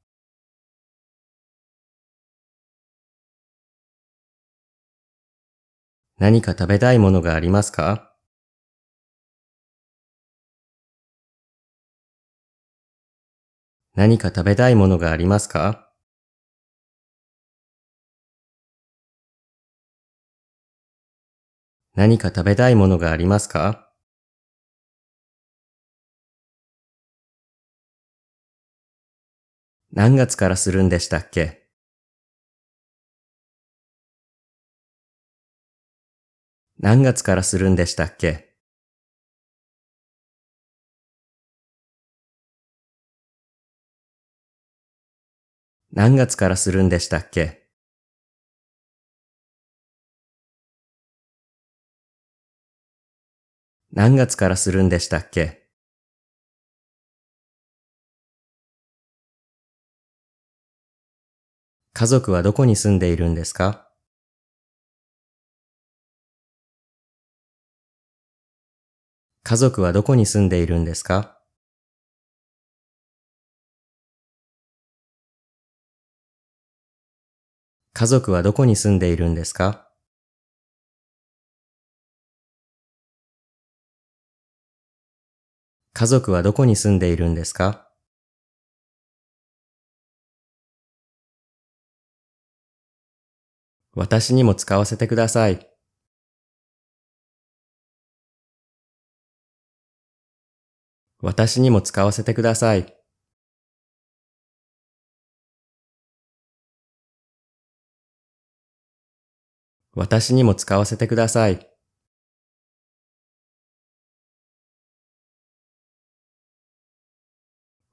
何か食べたいものがありますか何か食べたいものがありますか何か食べたいものがありますか何月からするんでしたっけ何月からするんでしたっけ何月からするんでしたっけ何月からするんでしたっけ家族はどこに住んでいるんですか家族はどこに住んでいるんですか家族はどこに住んでいるんですか家族はどこに住んでいるんですか私にも使わせてください。私にも使わせてください。私にも使わせてください。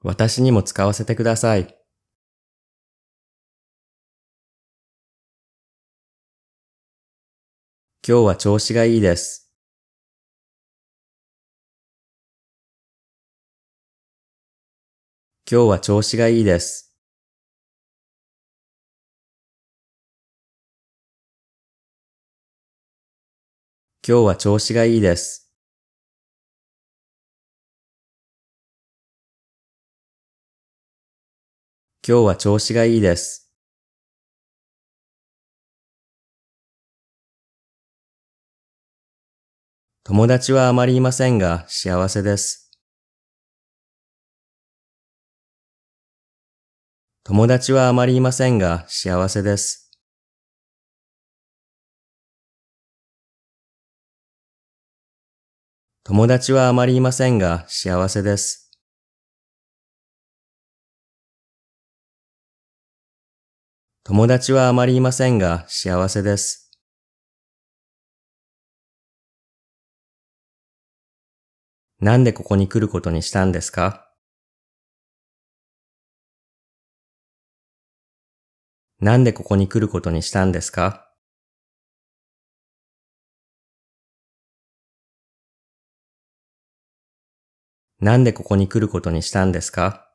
私にも使わせてください。今日は調子がいいです。今日は調子がいいです。今日は調子がいいです。今日は調子がいいです。友達はあまりいませんが幸せです。友達はあまりいませんが幸せです。友達はあまりいませんが幸せです。友達はあまりいませんが幸せです。なんでここに来ることにしたんですかなんでここに来ることにしたんですかなんでここに来ることにしたんですか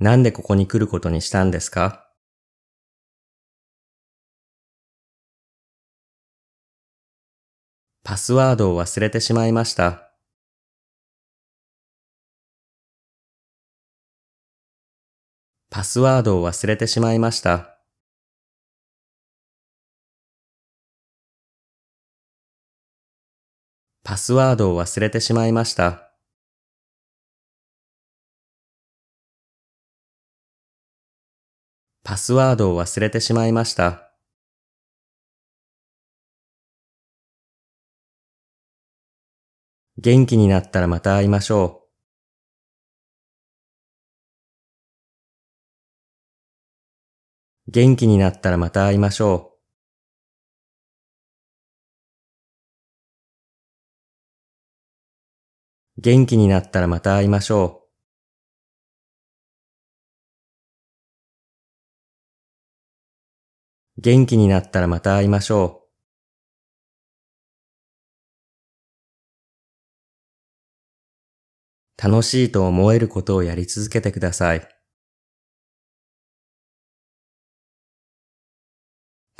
なんでここに来ることにしたんですかパスワードを忘れてしまいました。パスワードを忘れてしまいました。パスワードを忘れてしまいました。パスワードを忘れてしまいました。元気になったらまた会いましょう。元気になったらまた会いましょう。元気になったらまた会いましょう。元気になったらまた会いましょう。楽しいと思えることをやり続けてください。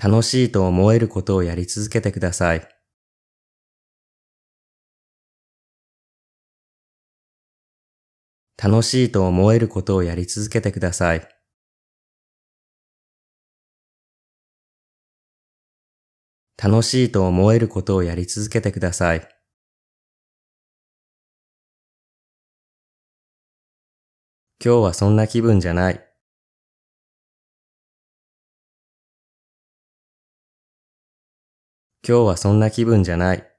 楽しいと思えることをやり続けてください。楽しいと思えることをやり続けてください。楽しいと思えることをやり続けてください。今日はそんな気分じゃない。今日はそんな気分じゃない。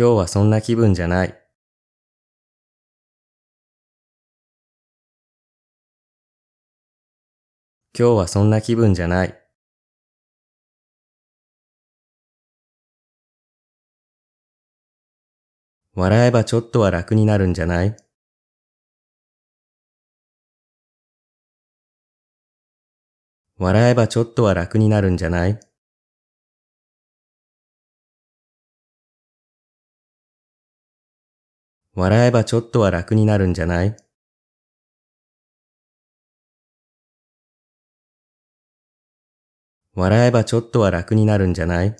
今日はそんな気分じゃない。今日はそんな気分じゃない。笑えばちょっとは楽になるんじゃない笑えばちょっとは楽になるんじゃない笑えばちょっとは楽になるんじゃない笑えばちょっとは楽になるんじゃない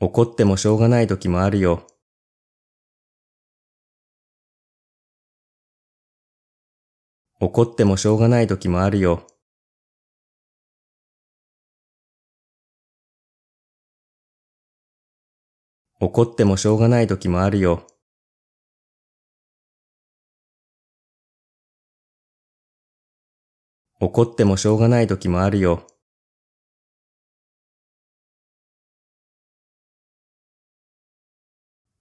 怒ってもしょうがない時もあるよ。怒ってもしょうがない時もあるよ。怒ってもしょうがない時もあるよ。怒ってもしょうがない時もあるよ。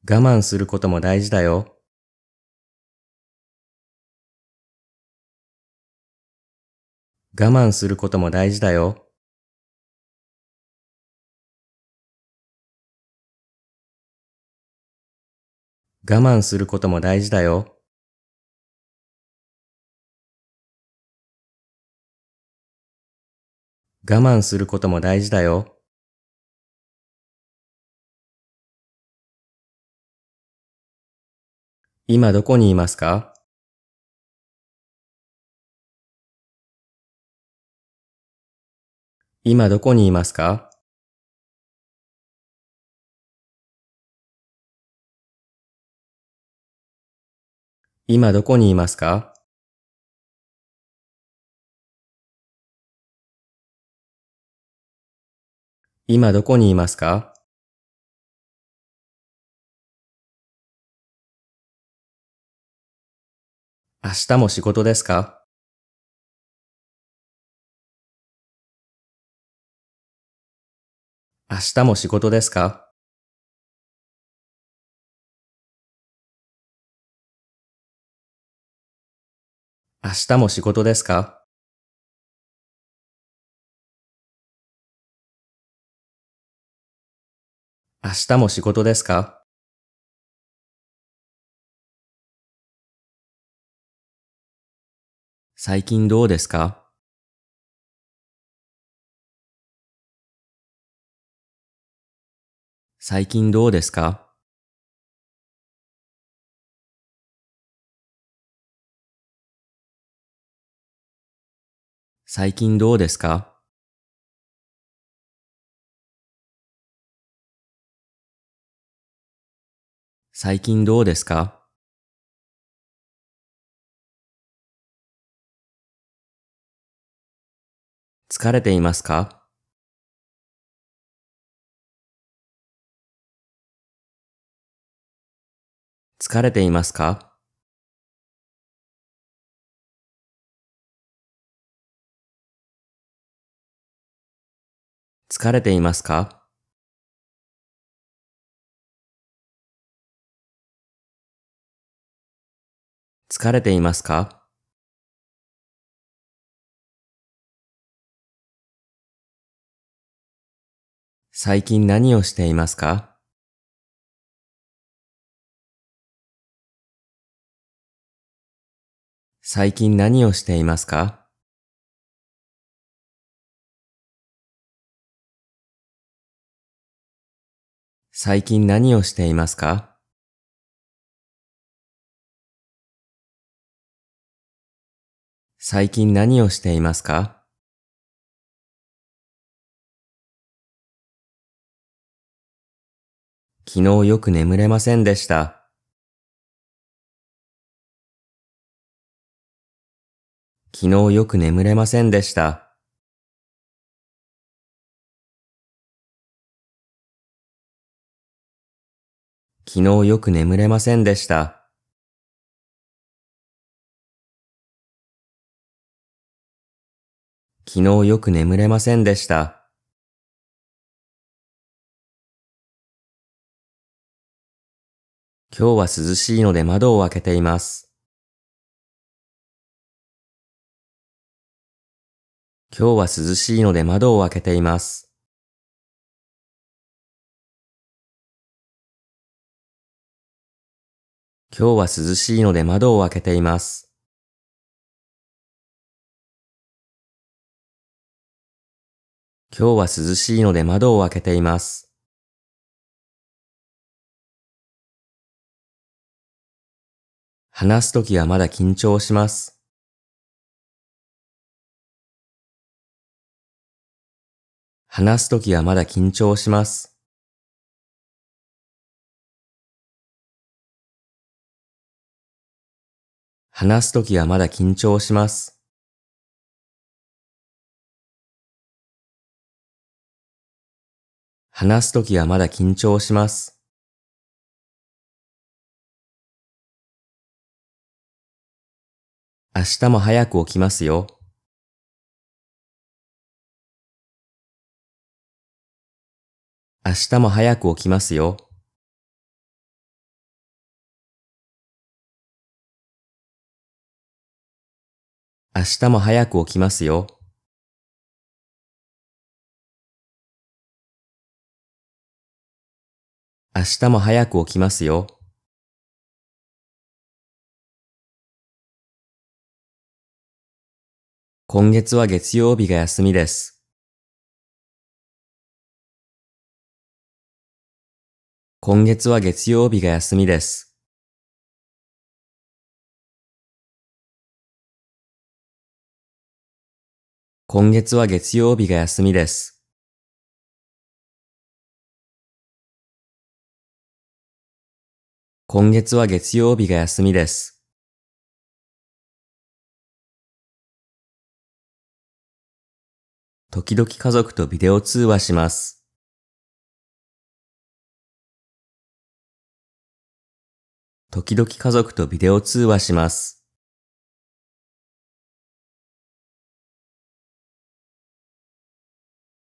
我慢することも大事だよ。我慢することも大事だよ。我慢することも大事だよ。我慢することも大事だよ。今どこにいますか今どこにいますか今どこにいますか今どこにいますか明日も仕事ですか明日も仕事ですか明日も仕事ですか明日も仕事ですか最近どうですか最近どうですか最近どうですか最近どうですか疲れていますか疲れていますか疲れていますか疲れていますか最近何をしていますか最近何をしていますか最近何をしていますか最近何をしていますか昨日よく眠れませんでした。昨日よく眠れませんでした。昨日よく眠れませんでした。昨日よく眠れませんでした。今日は涼しいので窓を開けています。今日は涼しいので窓を開けています。今日は涼しいので窓を開けています。今日は涼しいので窓を開けています。話すときはまだ緊張します。話すときはまだ緊張します。話すときはまだ緊張します。話すときはまだ緊張します。明日も早く起きますよ。明日も早く起きますよ。明日も早く起きますよ。明日も早く起きますよ。今月は月曜日が休みです。今月は月曜日が休みです。今月は月曜日が休みです。今月は月曜日が休みです。時々家族とビデオ通話します。時々家族とビデオ通話します。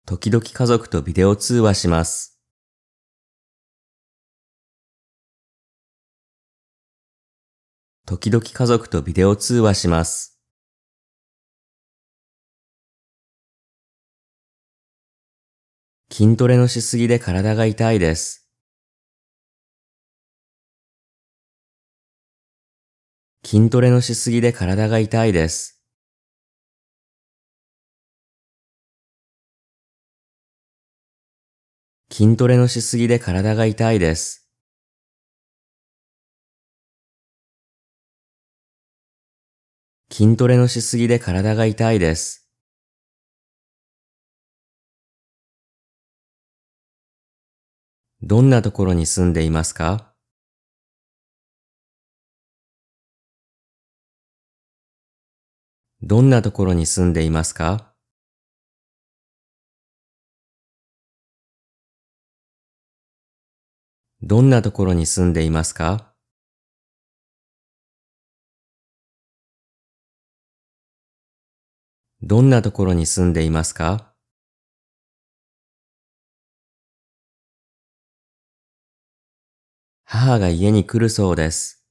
時々家族とビデオ通話します。時々家族とビデオ通話します。筋トレのしすぎで体が痛いです。筋トレのしすぎで体が痛いです。筋トレのしすぎで体が痛いです。筋トレのしすぎで体が痛いです。どんなところに住んでいますかどんなところに住んでいますかどんなところに住んでいますかどんなところに住んでいますか母が家に来るそうです。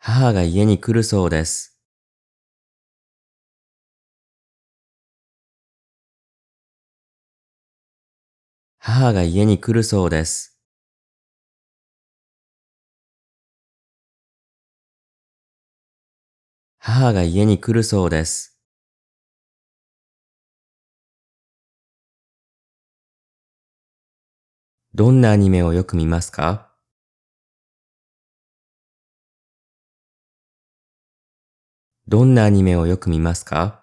母が家に来るそうです。母が家に来るそうです。母が家に来るそうです。どんなアニメをよく見ますかどんなアニメをよく見ますか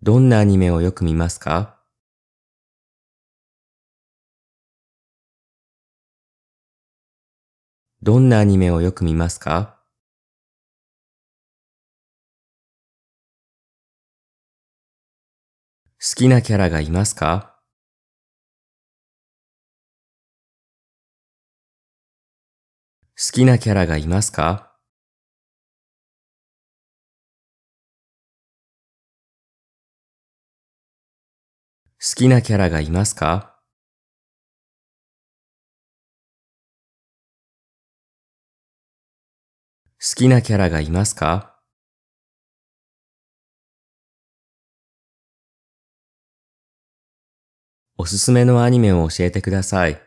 どんなアニメをよく見ますかどんなアニメをよく見ますか好きなキャラがいますか好きなキャラがいますか好きなキャラがいますか好きなキャラがいますかおすすめのアニメを教えてください。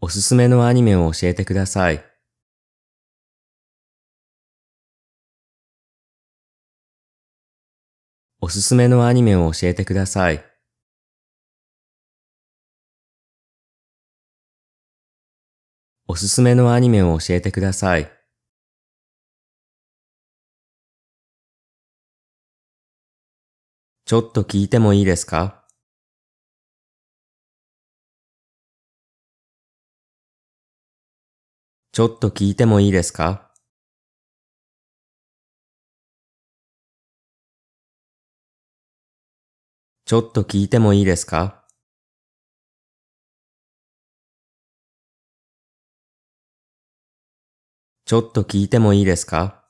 おすすめのアニメを教えてください。おすすめのアニメを教えてください。おすすめのアニメを教えてください。ちょっと聞いてもいいですかちょっと聞いてもいいですかちょっと聞いてもいいですかちょっと聞いてもいいですか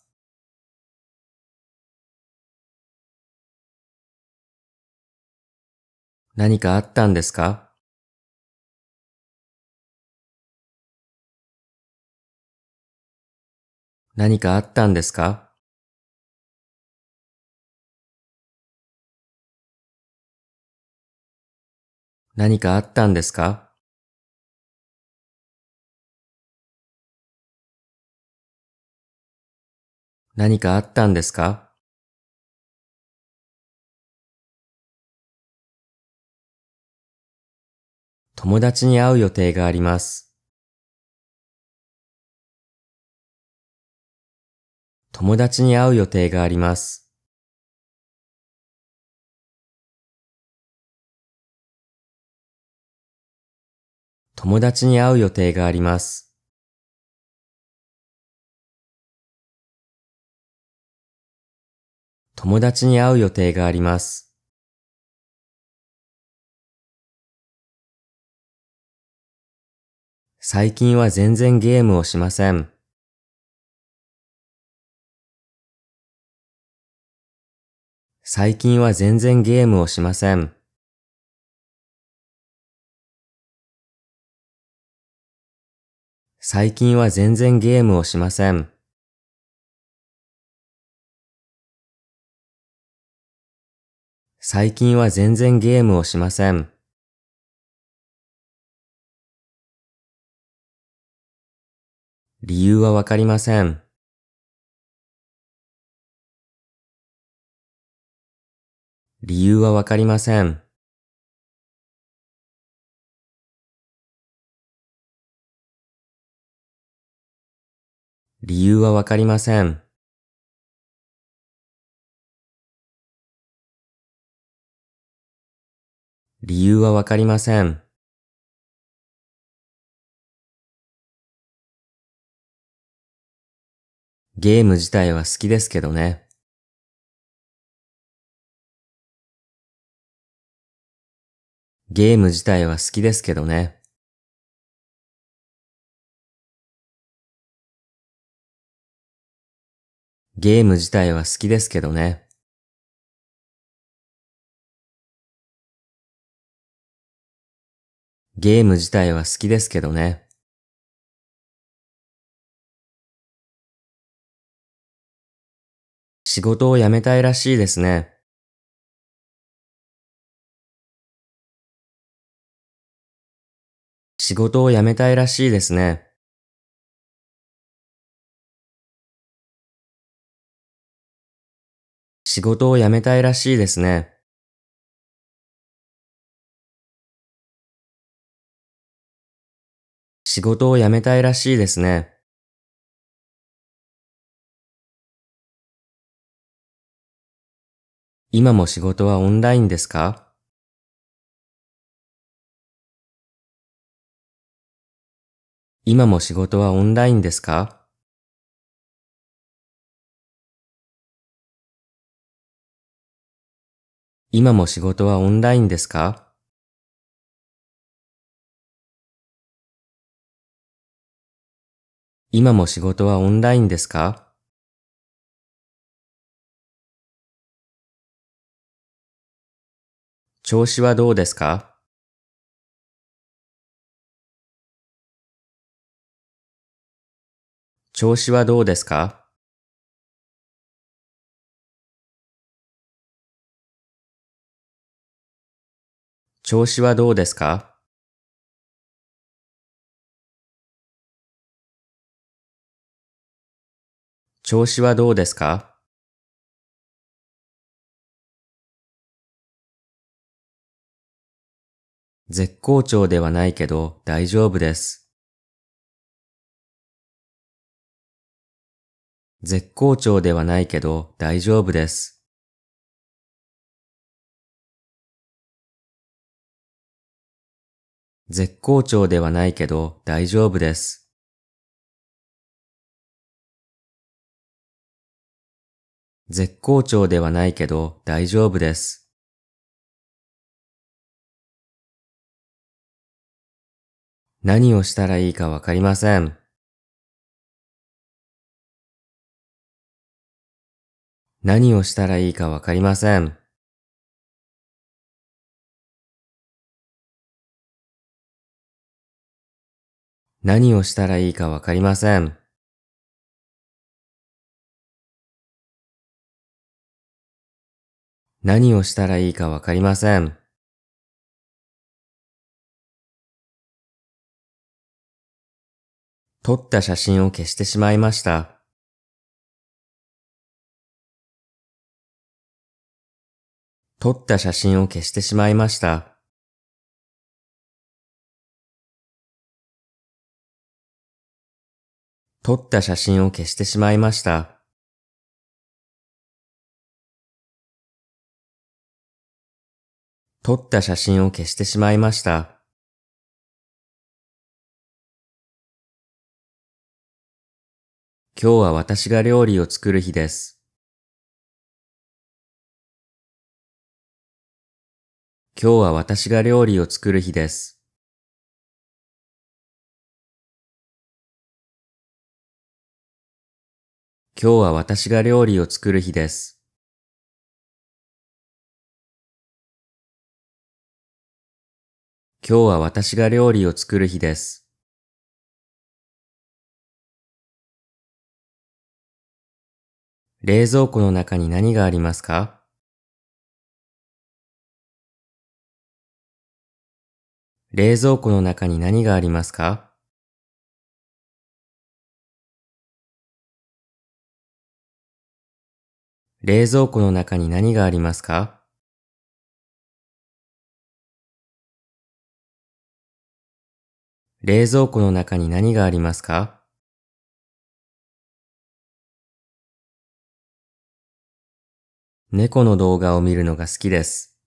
何かあったんですか何かあったんですか何かあったんですか何かあったんですか友達に会う予定があります。友達に会う予定があります。友達に会う予定があります。友達に会う予定があります。最近は全然ゲームをしません。最近は全然ゲームをしません。最近は全然ゲームをしません。最近は全然ゲームをしません。理由はわかりません。理由はわかりません。理由はわかりません。理由はわかりません。ゲーム自体は好きですけどね。ゲーム自体は好きですけどね。ゲーム自体は好きですけどね。ゲーム自体は好きですけどね。仕事を辞めたいらしいですね。仕事を辞めたいらしいですね。仕事を辞めたいらしいですね。仕事を辞めたいらしいですね。今も仕事はオンラインですか今も仕事はオンラインですか今も仕事はオンラインですか今も仕事はオンラインですか調子はどうですか調子はどうですか調子はどうですか調子はどうですか絶好調ではないけど大丈夫です。絶好調ではないけど大丈夫です。絶好調ではないけど大丈夫です。絶好調ではないけど大丈夫です。何をしたらいいかわかりません。何をしたらいいかわかりません。何をしたらいいかわかりません。何をしたらいいかわかりません。撮った写真を消してしまいました。撮った写真を消してしまいました。撮った写真を消してしまいました。撮った写真を消してしまいました。今日は私が料理を作る日です。今日は私が料理を作る日です。今日は私が料理を作る日です。今日は私が料理を作る日です。冷蔵庫の中に何がありますか冷蔵庫の中に何がありますか冷蔵庫の中に何がありますか冷蔵庫の中に何がありますか猫の動画を見るのが好きです。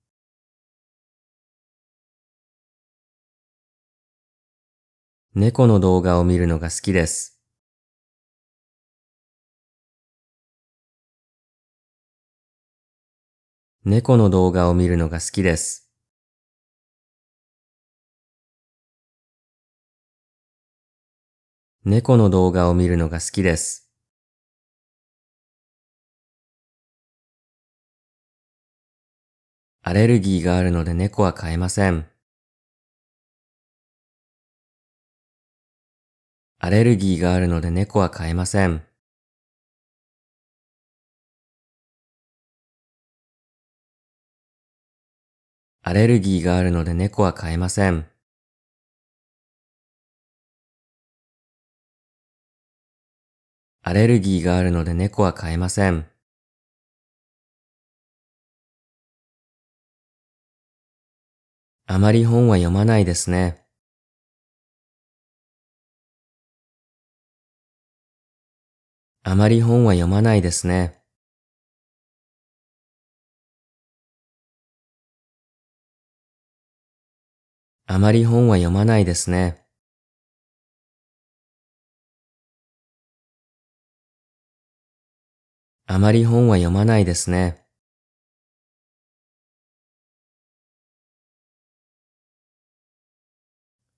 猫の動画を見るのが好きです。猫の動画を見るのが好きです。猫の動画を見るのが好きです。アレルギーがあるので猫は飼えません。アレルギーがあるので猫は飼えません。アレルギーがあるので猫は飼えません。アレルギーがあるので猫は飼えません。あまり本は読まないですね。あまり本は読まないですね。あまり本は読まないですね。あまり本は読まないですね。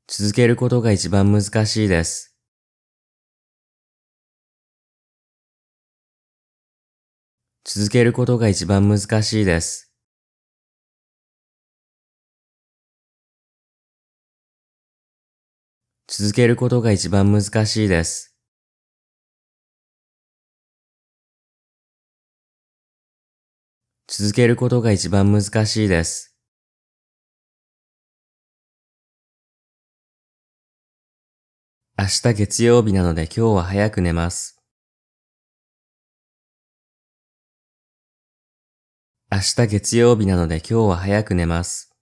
続けることが一番難しいです。続けることが一番難しいです。続けることが一番難しいです。続けることが一番難しいです。明日月曜日なので今日は早く寝ます。明日月曜日なので今日は早く寝ます。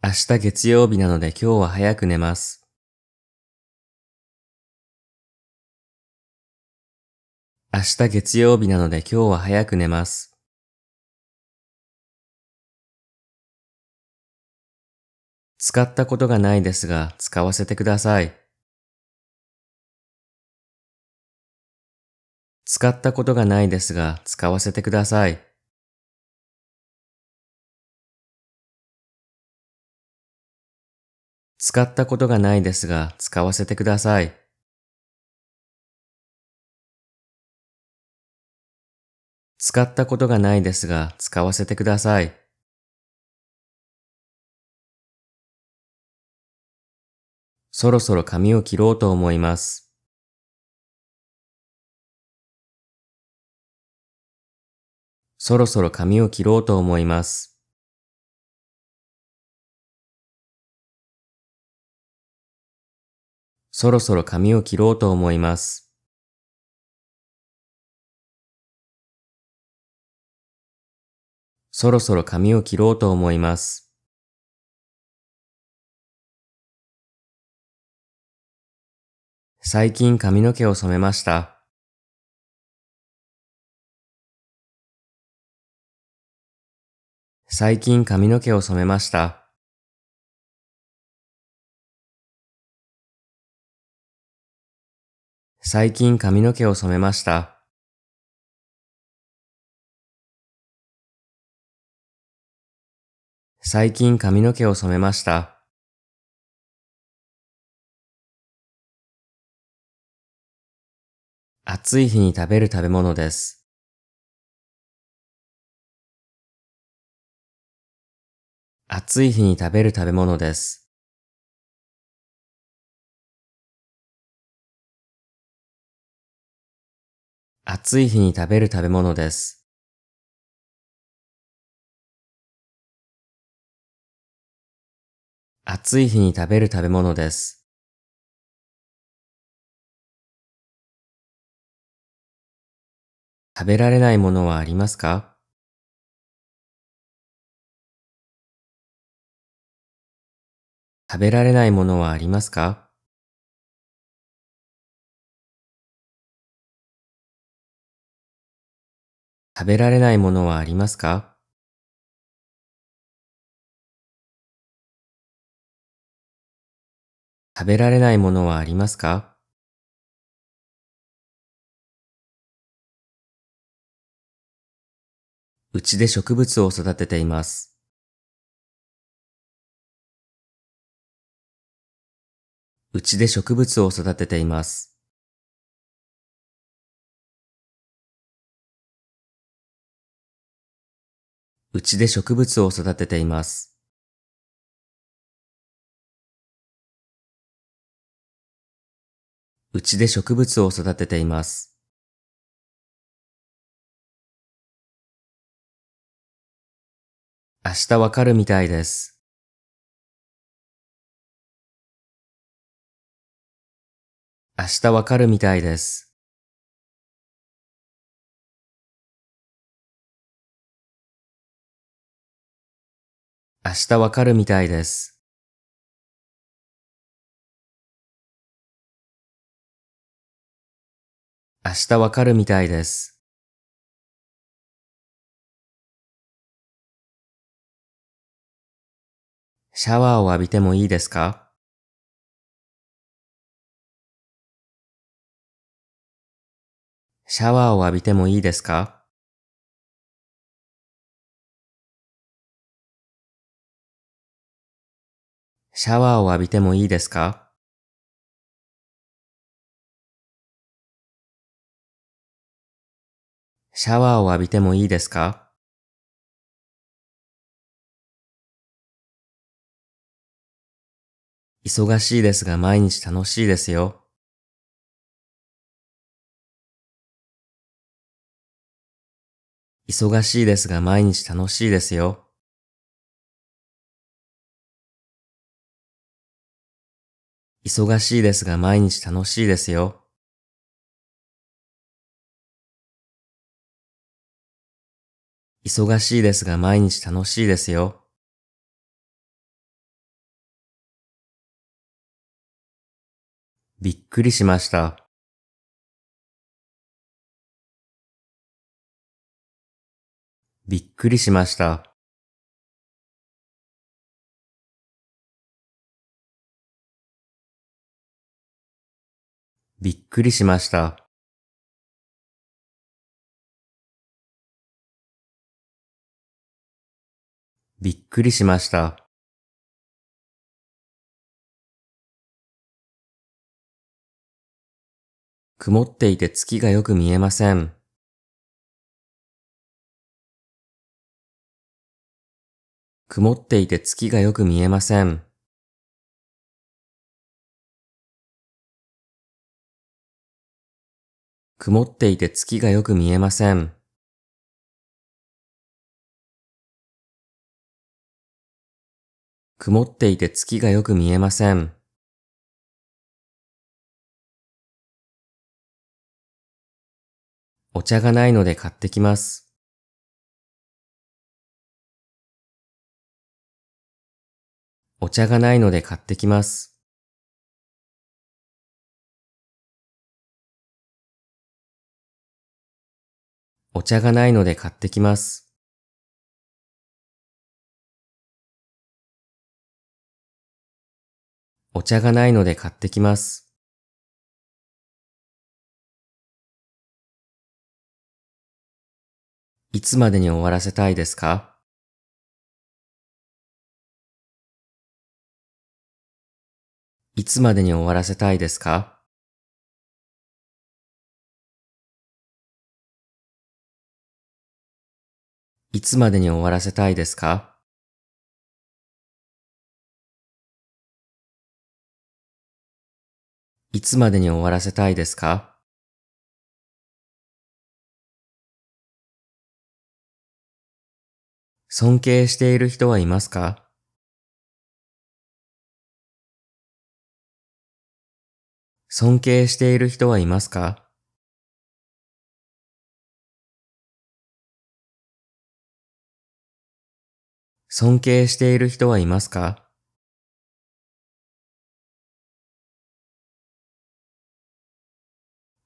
明日月曜日なので今日は早く寝ます。明日月曜日なので今日は早く寝ます。使ったことがないですが使わせてください。使ったことがないですが使わせてください。使ったことがないですが、使わせてください。使ったことがないですが、使わせてください。そろそろ髪を切ろうと思います。そろそろ髪を切ろうと思います。そろそろ髪を切ろうと思います。そろそろ髪を切ろうと思います。最近髪の毛を染めました。最近髪の毛を染めました。最近髪の毛を染めました。最近髪の毛を染めました。暑い日に食べる食べ物です。暑い日に食べる食べ物です。暑い日に食べる食べ物です。暑い日に食べる食べ物です。食べられないものはありますか食べられないものはありますか食べられないものはありますか食べられないものはありますかうちで植物を育てています。うちで植物を育てています。うちで植物を育てています。うちで植物を育てています。明日わかるみたいです。明日わかるみたいです。明日わかるみたいです。明日わかるみたいです。シャワーを浴びてもいいですかシャワーを浴びてもいいですかシャワーを浴びてもいいですかシャワーを浴びてもいいですか忙しいですが毎日楽しいですよ。忙しいですが毎日楽しいですよ。忙しいですが毎日楽しいですよ。忙しいですが毎日楽しいですよ。びっくりしました。びっくりしました。びっくりしました。びっくりしました。曇っていて月がよく見えません。曇っていて月がよく見えません。曇っていて月がよく見えません。曇っていて月がよく見えません。お茶がないので買ってきます。お茶がないので買ってきます。お茶がないので買ってきます。お茶がないので買ってきます。いつまでに終わらせたいですかいつまでに終わらせたいですかいつまでに終わらせたいですかいつまでに終わらせたいですか尊敬している人はいますか尊敬している人はいますか尊敬している人はいますか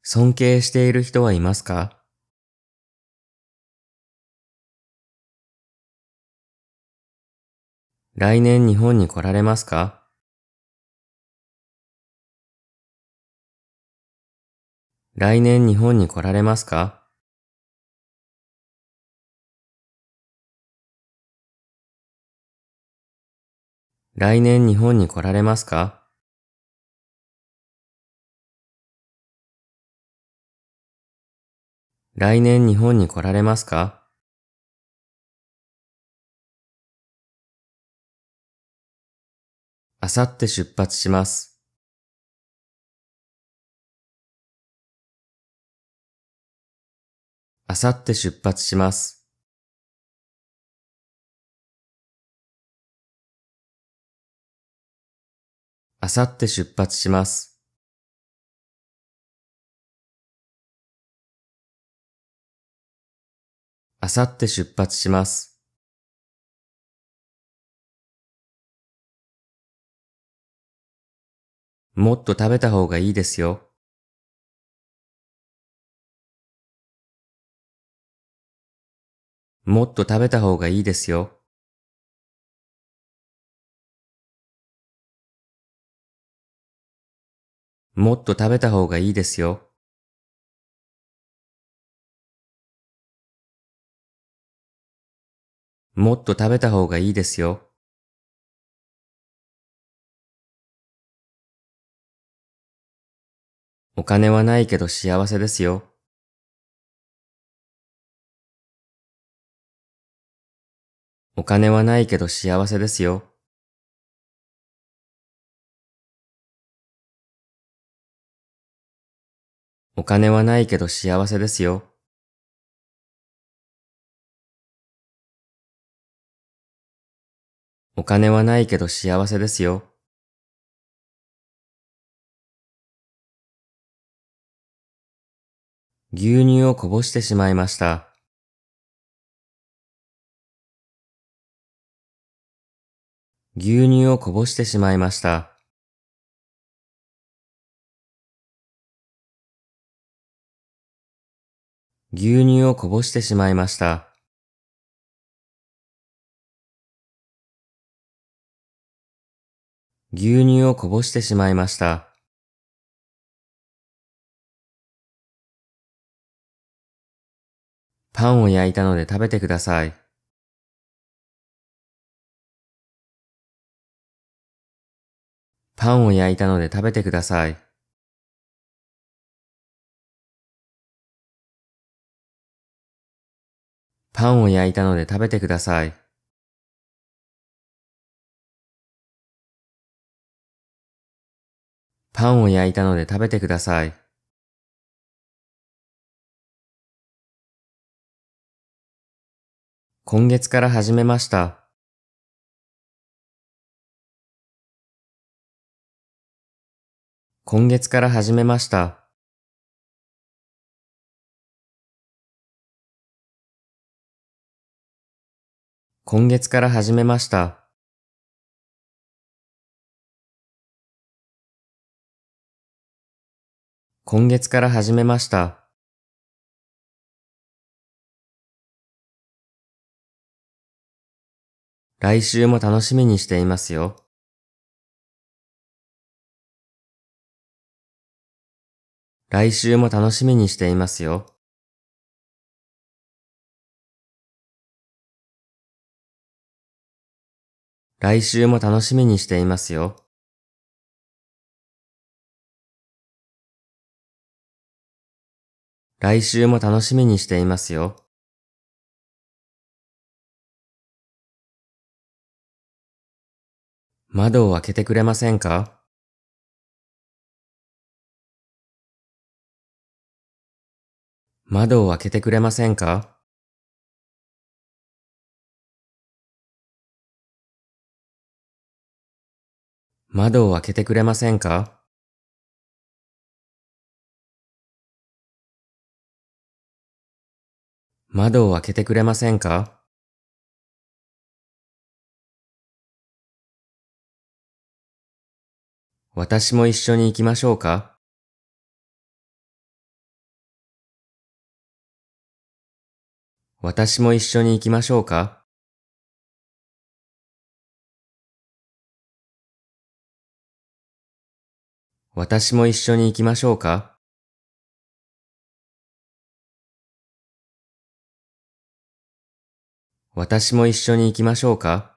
尊敬している人はいますか来年日本に来られますか来年日本に来られますか来年日本に来られますか来年日本に来られますかあさって出発します。あさって出発します。あさって出発します。あさって出発します。もっと食べた方がいいですよ。もっと食べた方がいいですよ。もっと食べた方がいいですよ。もっと食べた方がいいですよ。お金はないけど幸せですよ。お金はないけど幸せですよ。お金はないけど幸せですよ。お金はないけど幸せですよ。牛乳をこぼしてしまいました。牛乳をこぼしてしまいました。牛乳をこぼしてしまいました。牛乳をこぼしてしまいました。パンを焼いたので食べてください。パンを焼いたので食べてください。パンを焼いたので食べてください。パンを焼いたので食べてください。今月から始めました。今月から始めました。今月から始めました。今月から始めました。来週も楽しみにしていますよ。来週も楽しみにしていますよ。来週も楽しみにしていますよ。来週も楽しみにしていますよ。窓を開けてくれませんか窓を開けてくれませんか窓を開けてくれませんか窓を開けてくれませんか私も一緒に行きましょうか私も一緒に行きましょうか私も一緒に行きましょうか私も一緒に行きましょうか